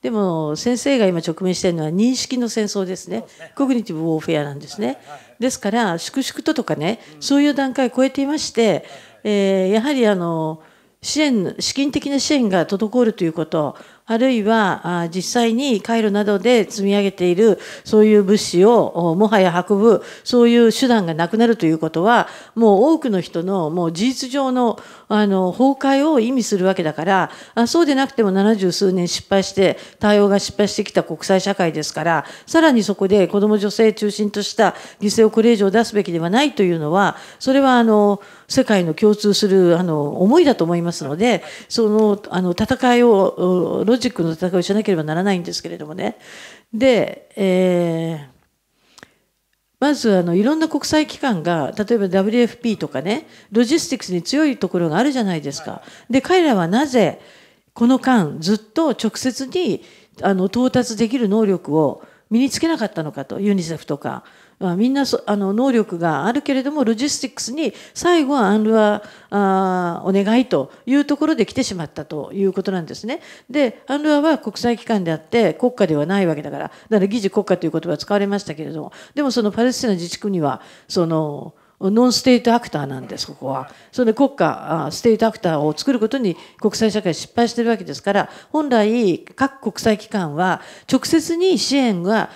でも先生が今直面しているのは認識の戦争ですね、ね、コグニティブ・ウォーフェアなんですね、ですから粛々ととかね、うん、そういう段階を超えていまして、えー、やはりあの支援資金的な支援が滞るということあるいは実際に回路などで積み上げているそういう物資をもはや運ぶそういう手段がなくなるということはもう多くの人のもう事実上のあの崩壊を意味するわけだからあそうでなくても70数年失敗して対応が失敗してきた国際社会ですからさらにそこで子ども女性中心とした犠牲をこれ以上出すべきではないというのはそれはあの。世界の共通するあの思いだと思いますのでそのあの戦いをロジックの戦いをしなければならないんですけれどもねで、えーまずあのいろんな国際機関が例えば WFP とかねロジスティクスに強いところがあるじゃないですか。で彼らはなぜこの間ずっと直接にあの到達できる能力を身につけなかったのかとユニセフとかみんなあの能力があるけれどもロジスティックスに最後はアンルアお願いというところで来てしまったということなんですね。でアンルアは国際機関であって国家ではないわけだからだから議事国家という言葉は使われましたけれどもでもそのパレスチナ自治区にはそのノンステートアクターなんです、ここは。それで国家、ステートアクターを作ることに国際社会失敗してるわけですから、本来各国際機関は直接に支援が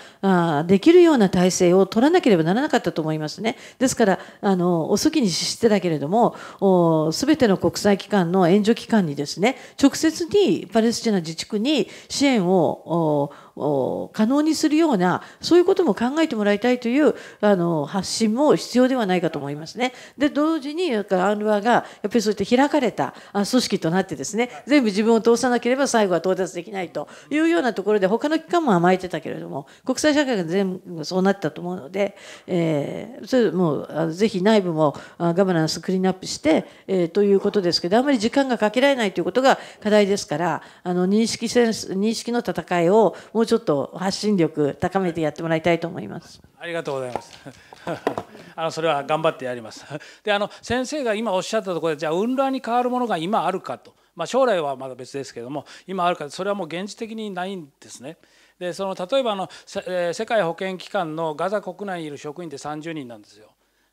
できるような体制を取らなければならなかったと思いますね。ですから、あの、遅きにしてたけれども、すべての国際機関の援助機関にですね、直接にパレスチナ自治区に支援を可能にするようなそういうことも考えてもらいたいというあの発信も必要ではないかと思いますね。で同時にアンルワがやっぱりそういった開かれた組織となってですね全部自分を通さなければ最後は到達できないというようなところで他の機関も甘えてたけれども国際社会が全部そうなったと思うので、えー、それもうぜひ内部もガバナンスクリーンアップして、えー、ということですけどあまり時間がかけられないということが課題ですからあの認識センス認識の戦いをもうちょっと発信力高めてやってもらいたいと思います。ありがとうございます。あのそれは頑張ってやります。であの先生が今おっしゃったところでじゃあ運乱に変わるものが今あるかと、まあ、将来はまだ別ですけども今あるかそれはもう現実的にないんですね。でその例えばあの、えー、世界保健機関のガザ国内にいる職員って30人なんですよ。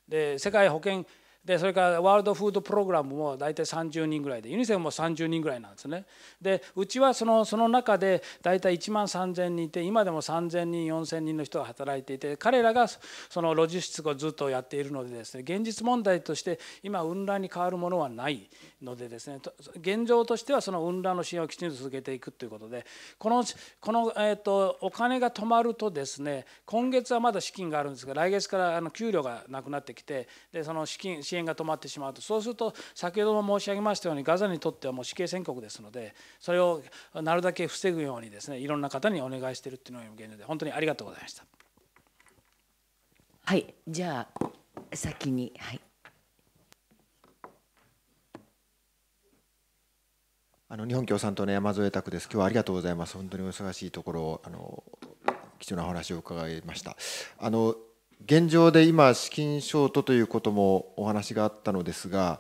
で世界保健でそれからワールドフードプログラムも大体30人ぐらいでユニセフも30人ぐらいなんですねでうちはそのその中で大体1万3000人いて今でも3000人4000人の人が働いていて彼らがそのロジスティックをずっとやっているのでですね現実問題として今運乱に変わるものはないのでですね現状としてはその運乱の支援をきちんと続けていくということでこのこの、えーと、とお金が止まるとですね今月はまだ資金があるんですが来月からあの給料がなくなってきてでその資金支支援が止まってしまうとそうすると先ほども申し上げましたようにガザにとってはもう死刑宣告ですのでそれをなるだけ防ぐようにですねいろんな方にお願いしているっていうのが現状で本当にありがとうございました。はいじゃあ先にはいあの日本共産党の山添拓です。今日はありがとうございます。本当にお忙しいところあの貴重なお話を伺いました。あの現状で今資金ショートということもお話があったのですが、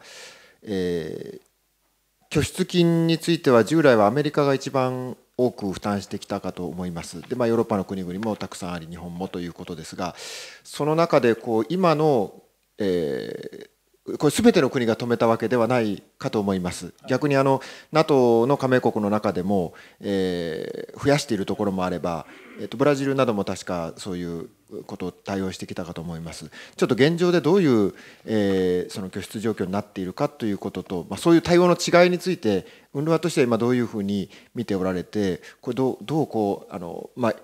えー、拠出金については従来はアメリカが一番多く負担してきたかと思いますで、まあ、ヨーロッパの国々もたくさんあり日本もということですがその中でこう今の、えー、これ全ての国が止めたわけではないかと思います。逆にあの NATO の加盟国の中でも、えー、増やしているところもあれば、えー、とブラジルなども確かそういうことを対応してきたかと思います。ちょっと現状でどういう、えー、その拠出状況になっているかということと、まあ、そういう対応の違いについて、ウンルワとしては今どういうふうに見ておられて、これどうどうこうあのまあ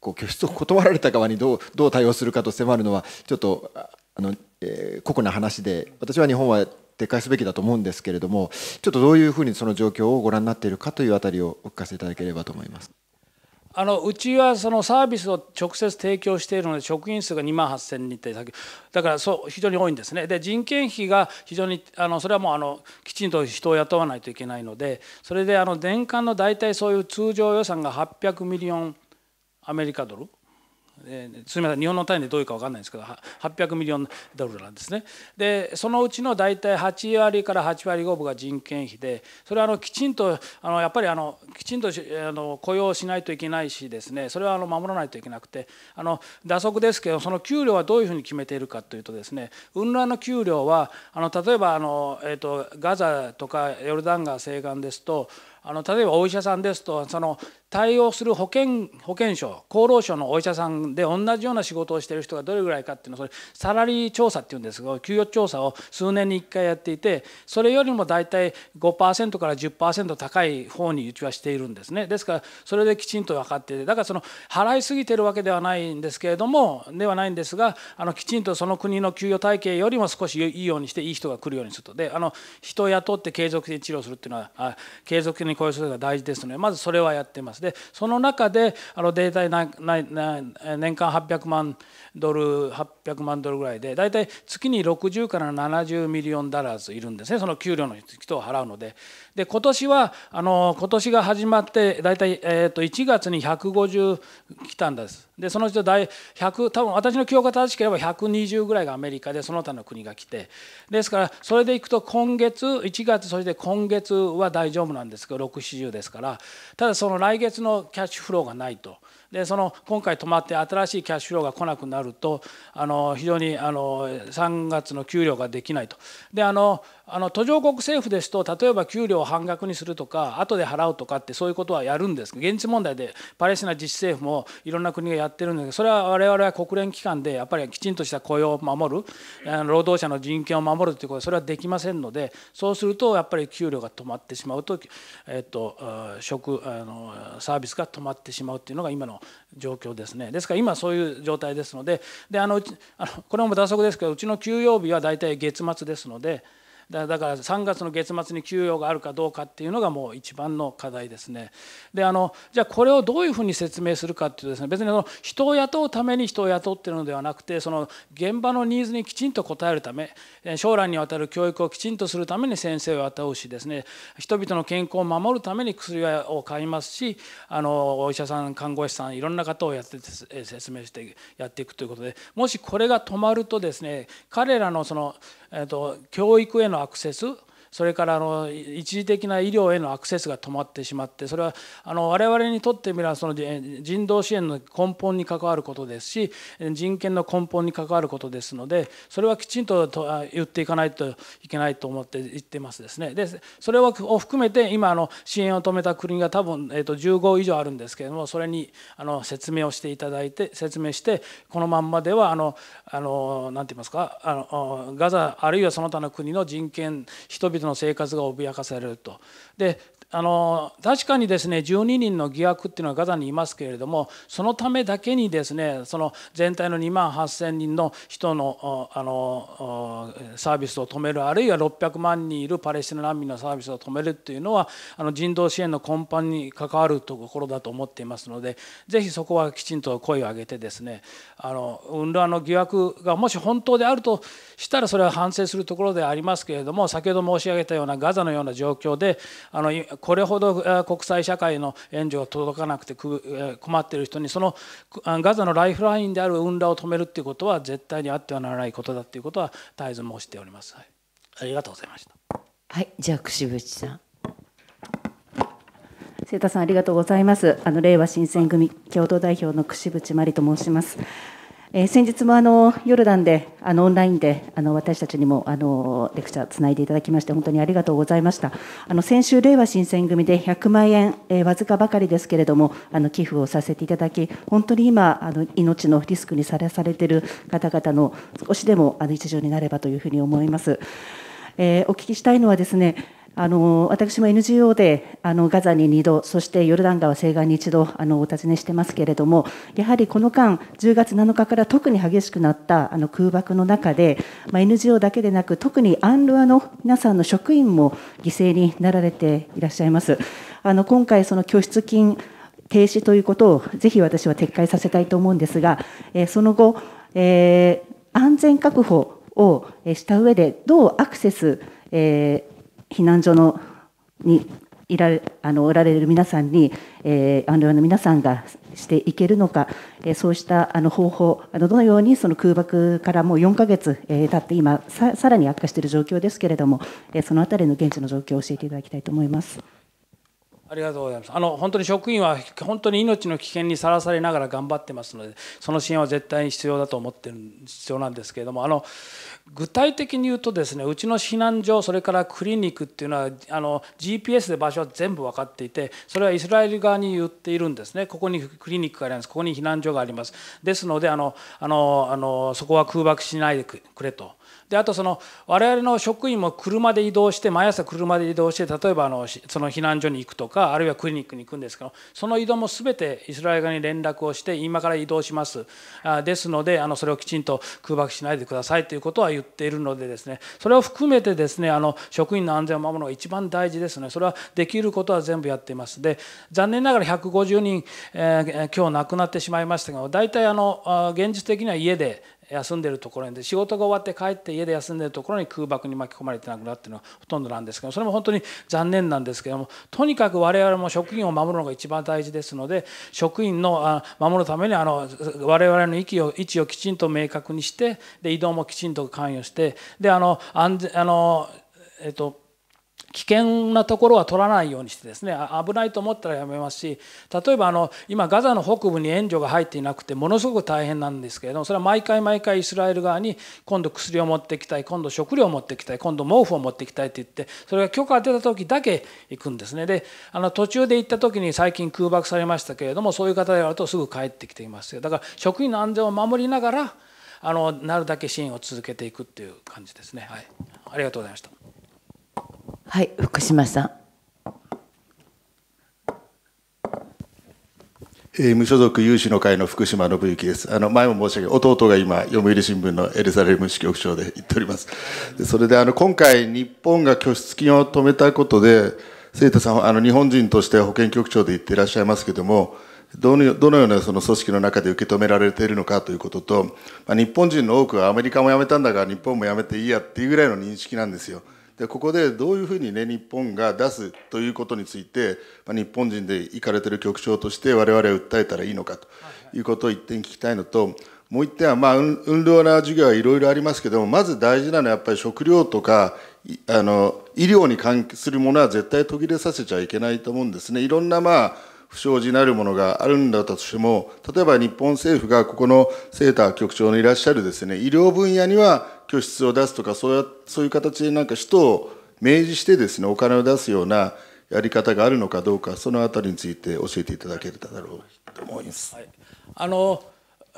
こう拠出を断られた側にどうどう対応するかと迫るのはちょっとあの、えー、個々な話で私は日本は撤回すべきだと思うんですけれどもちょっとどういうふうにその状況をご覧になっているかというあたりをお聞かせいただければと思います。あのうちはそのサービスを直接提供しているので職員数が2万8000人ってだからそう非常に多いんですねで人件費が非常にあのそれはもうあのきちんと人を雇わないといけないのでそれであの年間の大体そういう通常予算が800ミリオンアメリカドルえー、すみません日本の単位でどういうか分かんないんですけど800ミリオンドルなんですねでそのうちの大体8割から8割5分が人件費でそれはあのきちんとあのやっぱりあのきちんとあの雇用しないといけないしですねそれはあの守らないといけなくてあの打足ですけどその給料はどういうふうに決めているかというとですね運乱の給料はあの例えばあの、えーと、とガザとかヨルダン川西岸ですとあの例えばお医者さんですとその対応する保険保険証厚労省のお医者さんで同じような仕事をしている人がどれぐらいかっていうのはそれサラリー調査っていうんですが給与調査を数年に1回やっていてそれよりも大体5%から10%高い方にうちはしているんですねですからそれできちんと分かっていてだからその払いすぎてるわけではないんですけれどもではないんですがあのきちんとその国の給与体系よりも少しいいようにしていい人が来るようにするとであの人を雇って継続的に治療するっていうのは継続的ににこうするのが大事ですのでまずそれはやってますでその中であのデータなな年間800万ドル800万ドルぐらいで大体月に60から70ミリオンダラーズいるんですねその給料の人を払うのでで今年はあの今年が始まって大体、えー、と1月に150来たんですでそのうち大100多分私の記憶が正しければ120ぐらいがアメリカでその他の国が来てですからそれでいくと今月1月そして今月は大丈夫なんですけど670ですからただその来月のキャッシュフローがないと。でその今回止まって新しいキャッシュフローが来なくなるとあの非常にあの3月の給料ができないとであのあの途上国政府ですと例えば給料を半額にするとか後で払うとかってそういうことはやるんです現地問題でパレスチナ自治政府もいろんな国がやってるんですけどそれは我々は国連機関でやっぱりきちんとした雇用を守る労働者の人権を守るということそれはできませんのでそうするとやっぱり給料が止まってしまうと,、えっと、食あのサービスが止まってしまうというのが今の状況ですねですから今そういう状態ですのでであのあのこれも打足ですけどうちの休養日は大体月末ですので。だから3月の月末に給与があるかどうかっていうのがもう一番の課題ですね。であのじゃあこれをどういうふうに説明するかっていうとですね別にの人を雇うために人を雇ってるのではなくてその現場のニーズにきちんと応えるため将来にわたる教育をきちんとするために先生を雇うしですね人々の健康を守るために薬を買いますしあのお医者さん看護師さんいろんな方をやって説明してやっていくということでもしこれが止まるとですね彼らのその教育へのアクセスそれからあの一時的な医療へのアクセスが止まってしまってそれはあの我々にとってみればその人道支援の根本に関わることですし人権の根本に関わることですのでそれはきちんと言っていかないといけないと思って言ってますですねでそれを含めて今あの支援を止めた国が多分、えっと15以上あるんですけれどもそれにあの説明をしていただいて説明してこのまんまではあのあのなんて言いますかあのガザあるいはその他の国の人権人々の生活が脅かされるとであの確かにですね12人の疑惑っていうのはガザにいますけれどもそのためだけにですねその全体の2万8000人の人のあのサービスを止めるあるいは600万人いるパレスチナ難民のサービスを止めるっていうのはあの人道支援の根本に関わるところだと思っていますのでぜひそこはきちんと声を上げてですねあの運動の疑惑がもし本当であるとしたらそれは反省するところでありますけれども先ほど申し上げたようなガザのような状況であのこれほど国際社会の援助が届かなくて困っている人にそのガザのライフラインであるウンラを止めるっていうことは絶対にあってはならないことだっていうことは絶えず申しております、はい、ありがとうございましたはいじゃあ櫛渕さん瀬田さんありがとうございますあの令和新選組共同代表の櫛渕真理と申しますえ先日もあのヨルダンであのオンラインであの私たちにもあのレクチャーつないでいただきまして本当にありがとうございましたあの先週、れいわ新選組で100万円、えー、わずかばかりですけれどもあの寄付をさせていただき本当に今あの命のリスクにさらされている方々の少しでもあの一助になればというふうに思います、えー、お聞きしたいのはですねあの私も NGO であのガザに2度、そしてヨルダン川西岸に1度あのお尋ねしてますけれども、やはりこの間、10月7日から特に激しくなったあの空爆の中で、まあ、NGO だけでなく、特にアンルアの皆さんの職員も犠牲になられていらっしゃいます。あの今回その拠出金停止ということをぜひ私は撤回させたいと思うんですが、その後、えー、安全確保をした上でどうアクセス、えー避難所のにいらあのおられる皆さんに、えー、の皆さんがしていけるのか、えー、そうしたあの方法あのどのようにその空爆からもう4か月、え経って今さらに悪化している状況ですけれども、えー、そのあたりの現地の状況を教えていただきたいと思います。ありがとうございます。あの本当に職員は本当に命の危険にさらされながら頑張ってますので、その支援は絶対に必要だと思ってる必要なんですけれども、あの具体的に言うとですね、うちの避難所それからクリニックっていうのはあの GPS で場所は全部分かっていて、それはイスラエル側に言っているんですね。ここにクリニックがあります。ここに避難所があります。ですのであのあのあのそこは空爆しないでくれと。であとその我々の職員も車で移動して毎朝車で移動して例えばあのその避難所に行くとかあるいはクリニックに行くんですけどその移動も全てイスラエル側に連絡をして今から移動しますですのであのそれをきちんと空爆しないでくださいということは言っているのでですねそれを含めてですねあの職員の安全を守るのが一番大事ですねそれはできることは全部やっていますで残念ながら150人、えー、今日亡くなってしまいましたが大体あの現実的には家で休んでるところに仕事が終わって帰って家で休んでるところに空爆に巻き込まれて亡くなっているのはほとんどなんですけどそれも本当に残念なんですけどもとにかく我々も職員を守るのが一番大事ですので職員の守るためにあの我々の位を位置をきちんと明確にしてで移動もきちんと関与してであの安全あのえっと危険なところは取らないようにしてですね危ないと思ったらやめますし例えばあの今ガザの北部に援助が入っていなくてものすごく大変なんですけれどもそれは毎回毎回イスラエル側に今度薬を持ってきたい今度食料を持ってきたい今度毛布を持ってきたいって言ってそれが許可が出た時だけ行くんですねであの途中で行った時に最近空爆されましたけれどもそういう方であるとすぐ帰ってきていますだから職員の安全を守りながらあのなるだけ支援を続けていくっていう感じですねはいありがとうございましたはい、福島さん。え無所属有志の会の福島信之です。あの前も申し上げ、弟が今、読売新聞のエルサレム支局長で言っております。それであの今回、日本が拠出金を止めたことで、生徒さん、あの日本人として保健局長で言っていらっしゃいますけれども、どのどのようなその組織の中で受け止められているのかということと、まあ、日本人の多くはアメリカも辞めたんだから、日本も辞めていいやっていうぐらいの認識なんですよ。でここでどういうふうにね日本が出すということについて、まあ、日本人で行かれてる局長として我々は訴えたらいいのかということを一点聞きたいのともう一点はまあ運動な授業はいろいろありますけどもまず大事なのはやっぱり食料とかあの医療に関するものは絶対途切れさせちゃいけないと思うんですね。いろんなまあ不祥事なるものがあるんだとしても、例えば日本政府がここのセーター局長のいらっしゃるですね、医療分野には拠出を出すとかそうやそういう形でなんか使を明示してですねお金を出すようなやり方があるのかどうかそのあたりについて教えていただけただろうと思います。はい、あの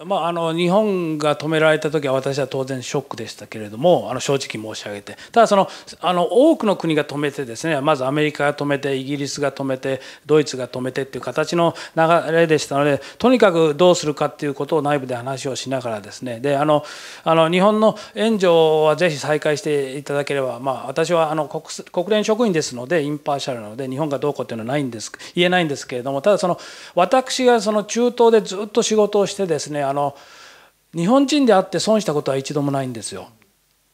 まあ、あの日本が止められた時は私は当然ショックでしたけれどもあの正直申し上げてただそのあの多くの国が止めてですねまずアメリカが止めてイギリスが止めてドイツが止めてっていう形の流れでしたのでとにかくどうするかっていうことを内部で話をしながらですねであのあの日本の援助はぜひ再開していただければ、まあ、私はあの国国連職員ですのでインパーシャルなので日本がどうこうっていうのはないんです言えないんですけれどもただその私がその中東でずっと仕事をしてですねあの日本人であって損したことは一度もないんですよ。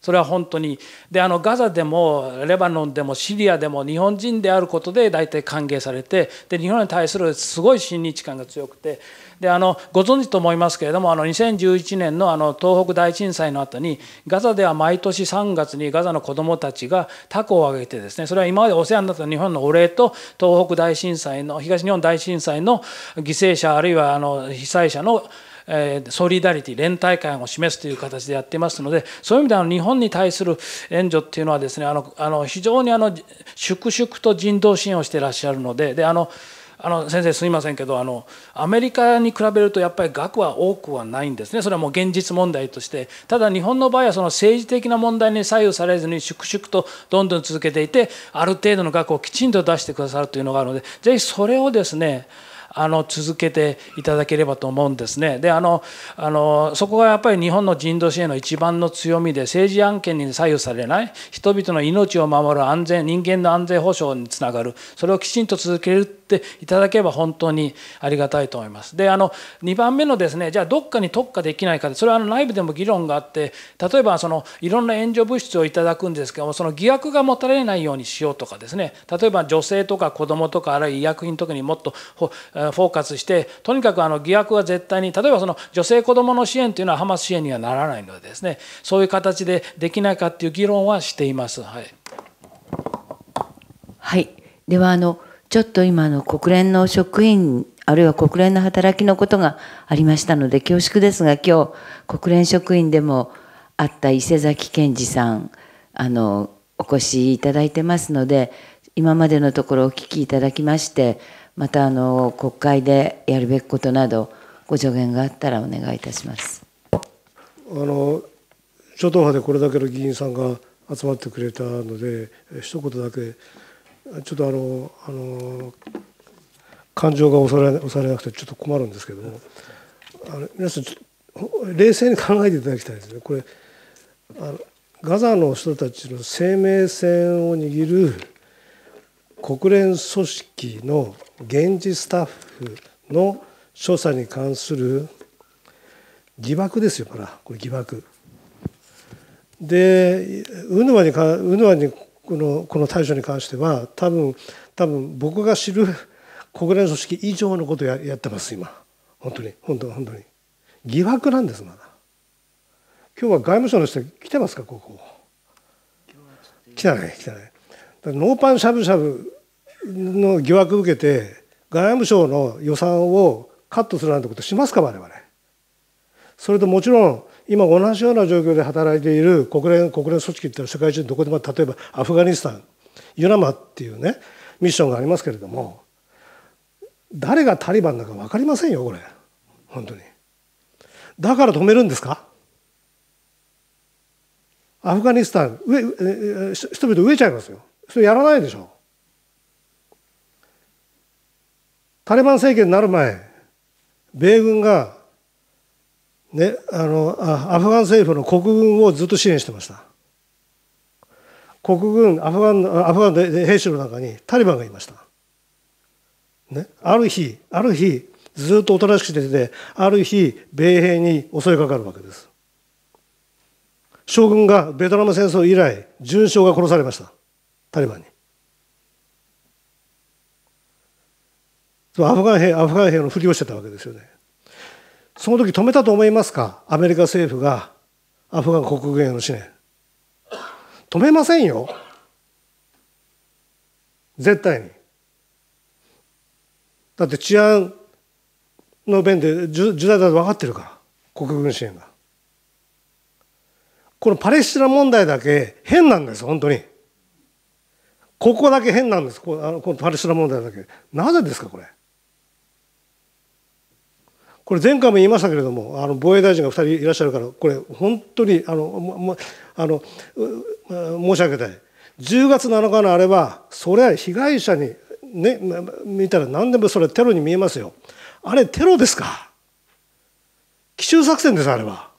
それは本当にであのガザでもレバノンでもシリアでも日本人であることで大体歓迎されてで日本に対するすごい親日感が強くてであのご存知と思いますけれどもあの2011年のあの東北大震災の後にガザでは毎年3月にガザの子どもたちがタコをあげてですねそれは今までお世話になった日本のお礼と東北大震災の東日本大震災の犠牲者あるいはあの被災者のソリダリティ連帯感を示すという形でやっていますのでそういう意味では日本に対する援助っていうのはですねあのあの非常にあの粛々と人道支援をしていらっしゃるのでであのあの先生すみませんけどあのアメリカに比べるとやっぱり額は多くはないんですねそれはもう現実問題としてただ日本の場合はその政治的な問題に左右されずに粛々とどんどん続けていてある程度の額をきちんと出してくださるというのがあるのでぜひそれをですねあの続けていただければと思うんですね。であのあのそこがやっぱり日本の人道支援の一番の強みで政治案件に左右されない人々の命を守る安全人間の安全保障につながるそれをきちんと続けるていただければ本当にありがたいと思います。であの2番目のですねじゃあどっかに特化できないかそれはあの内部でも議論があって例えばそのいろんな援助物質をいただくんですけどもその疑惑が持たれないようにしようとかですね例えば女性とか子どもとかあるいは医薬品とかにもっとフォーカスしてとにかくあの疑惑は絶対に例えばその女性子どもの支援というのはハマス支援にはならないのでですねそういう形でできないかっていう議論はしています。はい、はい、ではあのちょっと今の国連の職員あるいは国連の働きのことがありましたので恐縮ですが今日国連職員でもあった伊勢崎健二さんあのお越しいただいてますので今までのところお聞きいただきましてまたあの国会でやるべきことなどご助言があったらお願いいたします。あの諸党派でこれだけの議員さんが集まってくれたので一言だけちょっとあのあの感情が抑えられなくてちょっと困るんですけどもあの皆さん冷静に考えていただきたいですね。これあのガザの人たちの生命線を握る国連組織の現地スタッフの所作に関する疑惑ですよこれこれ疑惑。でウヌワにかウヌワにこのこの対処に関しては多分多分僕が知る国 連組織以上のことをややってます今本当に本当本当に疑惑なんですまだ今日は外務省の人来てますかここ来てない来てないノーパンしゃぶしゃぶの疑惑を受けて外務省の予算をカットするなんてことしますか我々それともちろん今同じような状況で働いている国連国連組織っての世界中どこでも例えばアフガニスタンユナマっていうねミッションがありますけれども誰がタリバンだかわかりませんよこれ本当にだから止めるんですかアフガニスタン上人々飢えちゃいますよそれやらないでしょタリバン政権になる前米軍がね、あのアフガン政府の国軍をずっと支援してました国軍アフガンアフガンで兵士の中にタリバンがいました、ね、ある日ある日ずっとおとなしくしててある日米兵に襲いかかるわけです将軍がベトナム戦争以来准将が殺されましたタリバンにアフガン兵アフガン兵のふりをしてたわけですよねその時止めたと思いますかアメリカ政府がアフガン国軍への支援。止めませんよ。絶対に。だって治安の弁で重大だと分かってるから、国軍支援が。このパレスチナ問題だけ変なんです、本当に。ここだけ変なんです、このパレスチナ問題だけ。なぜですか、これ。これ前回も言いましたけれどもあの防衛大臣が2人いらっしゃるからこれ本当にあの、ま、あの申し上げたい10月7日のあれはそれは被害者にね見たら何でもそれテロに見えますよあれテロですか奇襲作戦ですあれは。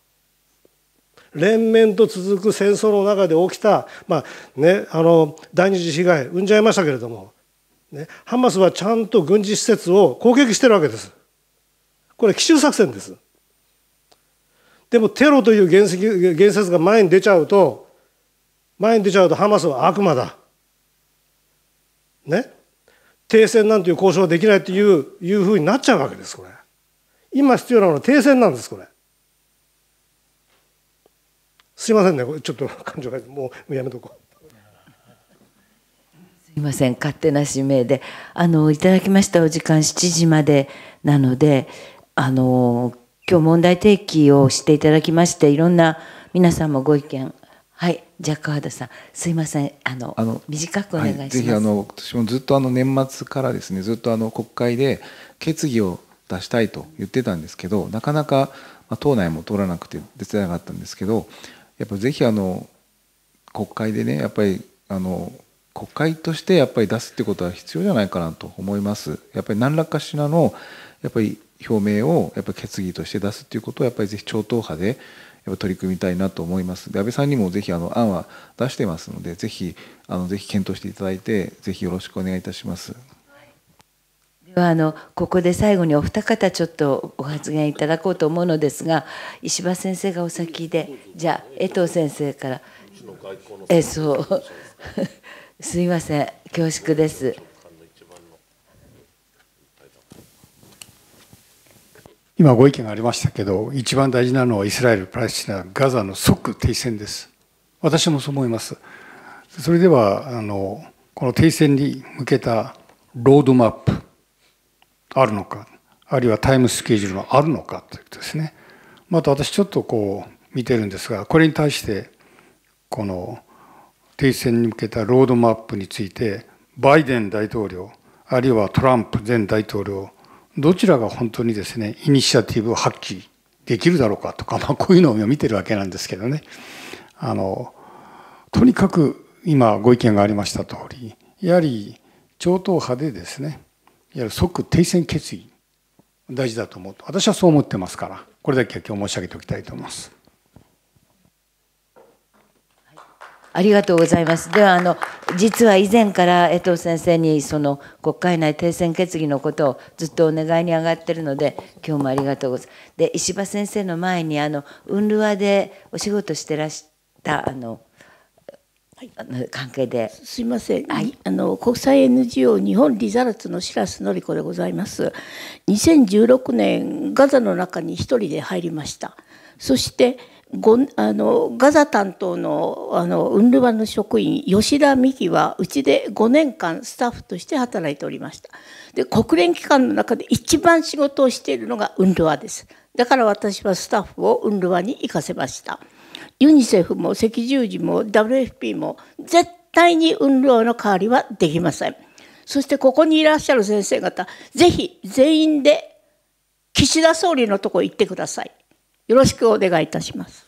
連綿と続く戦争の中で起きた、まあね、あの第二次被害生んじゃいましたけれども、ね、ハマスはちゃんと軍事施設を攻撃してるわけです。これ奇襲作戦です。でもテロという原石言説が前に出ちゃうと前に出ちゃうとハマスは悪魔だ。ね停戦なんていう交渉はできないっていういうふうになっちゃうわけですこれ。今必要なのは停戦なんですこれ。すいませんねちょっと感情がもうやめとこう。すいません勝手な指名であのいただきましたお時間7時までなのであの今日問題提起をしていただきましていろんな皆さんもご意見はいジャック・ハードさんすいませんあのあの短くお願いします、はい、ぜひあの私もずっとあの年末からですねずっとあの国会で決議を出したいと言ってたんですけどなかなか、まあ、党内も通らなくて出てなかったんですけどやっぱぜひあの国会でねやっぱりあの国会としてやっぱり出すってことは必要じゃないかなと思います。やっぱり何らかしらのやっぱり表明をやっぱり決議として出すっていうことをやっぱりぜひ超党派でやっぱ取り組みたいなと思いますで安倍さんにもぜひあの案は出してますのでぜひあのぜひ検討していただいてぜひよろしくお願いいたします。ではあのここで最後にお二方ちょっとご発言いただこうと思うのですが石破先生がお先でじゃあ江藤先生からえそう すいません恐縮です。今ご意見がありましたけど、一番大事なのはイスラエル、パレスチナ、ガザの即停戦です。私もそう思います。それでは、あの、この停戦に向けたロードマップ、あるのか、あるいはタイムスケジュールはあるのかということですね。また私ちょっとこう見てるんですが、これに対して、この停戦に向けたロードマップについて、バイデン大統領、あるいはトランプ前大統領、どちらが本当にですねイニシアティブを発揮できるだろうかとか、まあ、こういうのを見てるわけなんですけどねあのとにかく今ご意見がありました通りやはり超党派でですねいわゆる即停戦決議大事だと思うと。私はそう思ってますからこれだけは今日申し上げておきたいと思います。ありがとうございます。では、あの、実は以前から江藤先生に、その、国会内停戦決議のことをずっとお願いに上がってるので、今日もありがとうございます。で、石破先生の前に、あの、ウンルワでお仕事してらした、あの、はい、関係で。すいません、はい、あの国際 NGO 日本リザルツの白洲典子でございます。2016年ガザの中に一人で入りました。そしてあのガザ担当のあのウンルワの職員吉田美希はうちで5年間スタッフとして働いておりましたで国連機関の中で一番仕事をしているのがウンルワですだから私はスタッフをウンルワに行かせましたユニセフも赤十字も WFP も絶対にル動の代わりはできませんそしてここにいらっしゃる先生方ぜひ全員で岸田総理のとこ行ってくださいよろしくお願いいたします。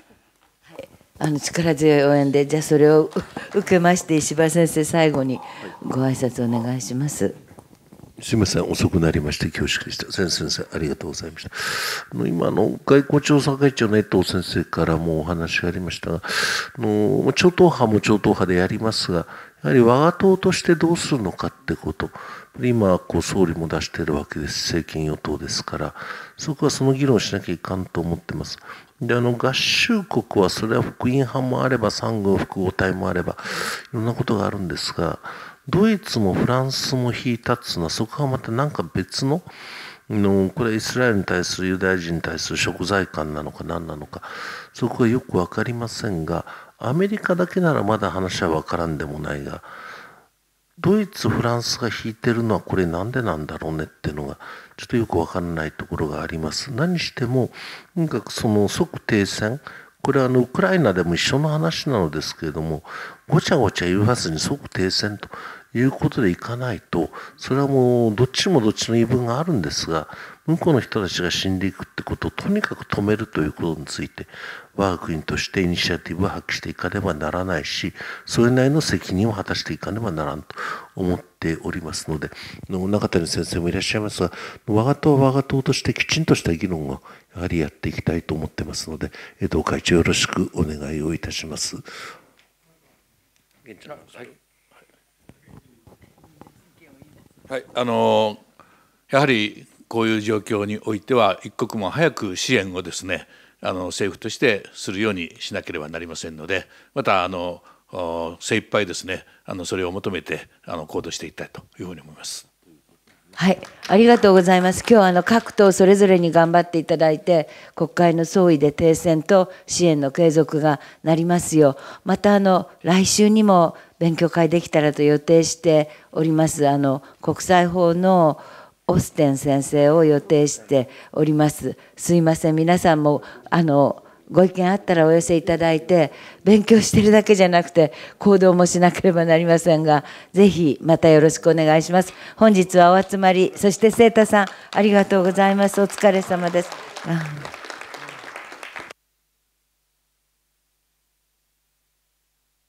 はい、あの力強い応援で、じゃあそれを受けまして、石破先生、最後にご挨拶お願いします。すみません、遅くなりまして恐縮でした。先生、ありがとうございました。あの今の外交調査会長の江藤先生からもお話がありましたが、あの超党派も超党派でやりますが、やはり我が党としてどうするのかってこと、今、こう、総理も出しているわけです。政権与党ですから、そこはその議論しなきゃいかんと思ってます。で、あの、合衆国は、それは福音派もあれば、産軍複合体もあれば、いろんなことがあるんですが、ドイツもフランスも引いたっつうのは、そこはまたなんか別の、のこれはイスラエルに対するユダヤ人に対する食材感なのか何なのか、そこはよくわかりませんが、アメリカだけならまだ話はわからんでもないが、ドイツフランスが引いてるのはこれなんでなんだろうねっていうのがちょっとよくわかんないところがあります。何してもとにかくその即停戦これはあのウクライナでも一緒の話なのですけれどもごちゃごちゃ言わずに即停戦ということでいかないとそれはもうどっちもどっちの言い分があるんですが向こうの人たちが死んでいくってことをとにかく止めるということについて我が国としてイニシアティブを発揮していかねばならないし、それなりの責任を果たしていかねばならんと思っておりますので、の中谷先生もいらっしゃいますが、我が党は我が党としてきちんとした議論をやはりやっていきたいと思ってますので、どうか一応よろしくお願いをいたします。はい、あのやはりこういう状況においては一刻も早く支援をですねあの政府としてするようにしなければなりませんのでまたあの精一杯ですねあのそれを求めてあの行動していきたいというふうに思います。はい、ありがとうございます。今日はあの各党それぞれに頑張っていただいて、国会の総意で停戦と支援の継続がなりますよう、またあの来週にも勉強会できたらと予定しております。あの国際法のオステン先生を予定しております。すいません、皆さんも、あの、ご意見あったらお寄せいただいて、勉強してるだけじゃなくて、行動もしなければなりませんが、ぜひまたよろしくお願いします。本日はお集まり、そして清太さん、ありがとうございます。お疲れ様です。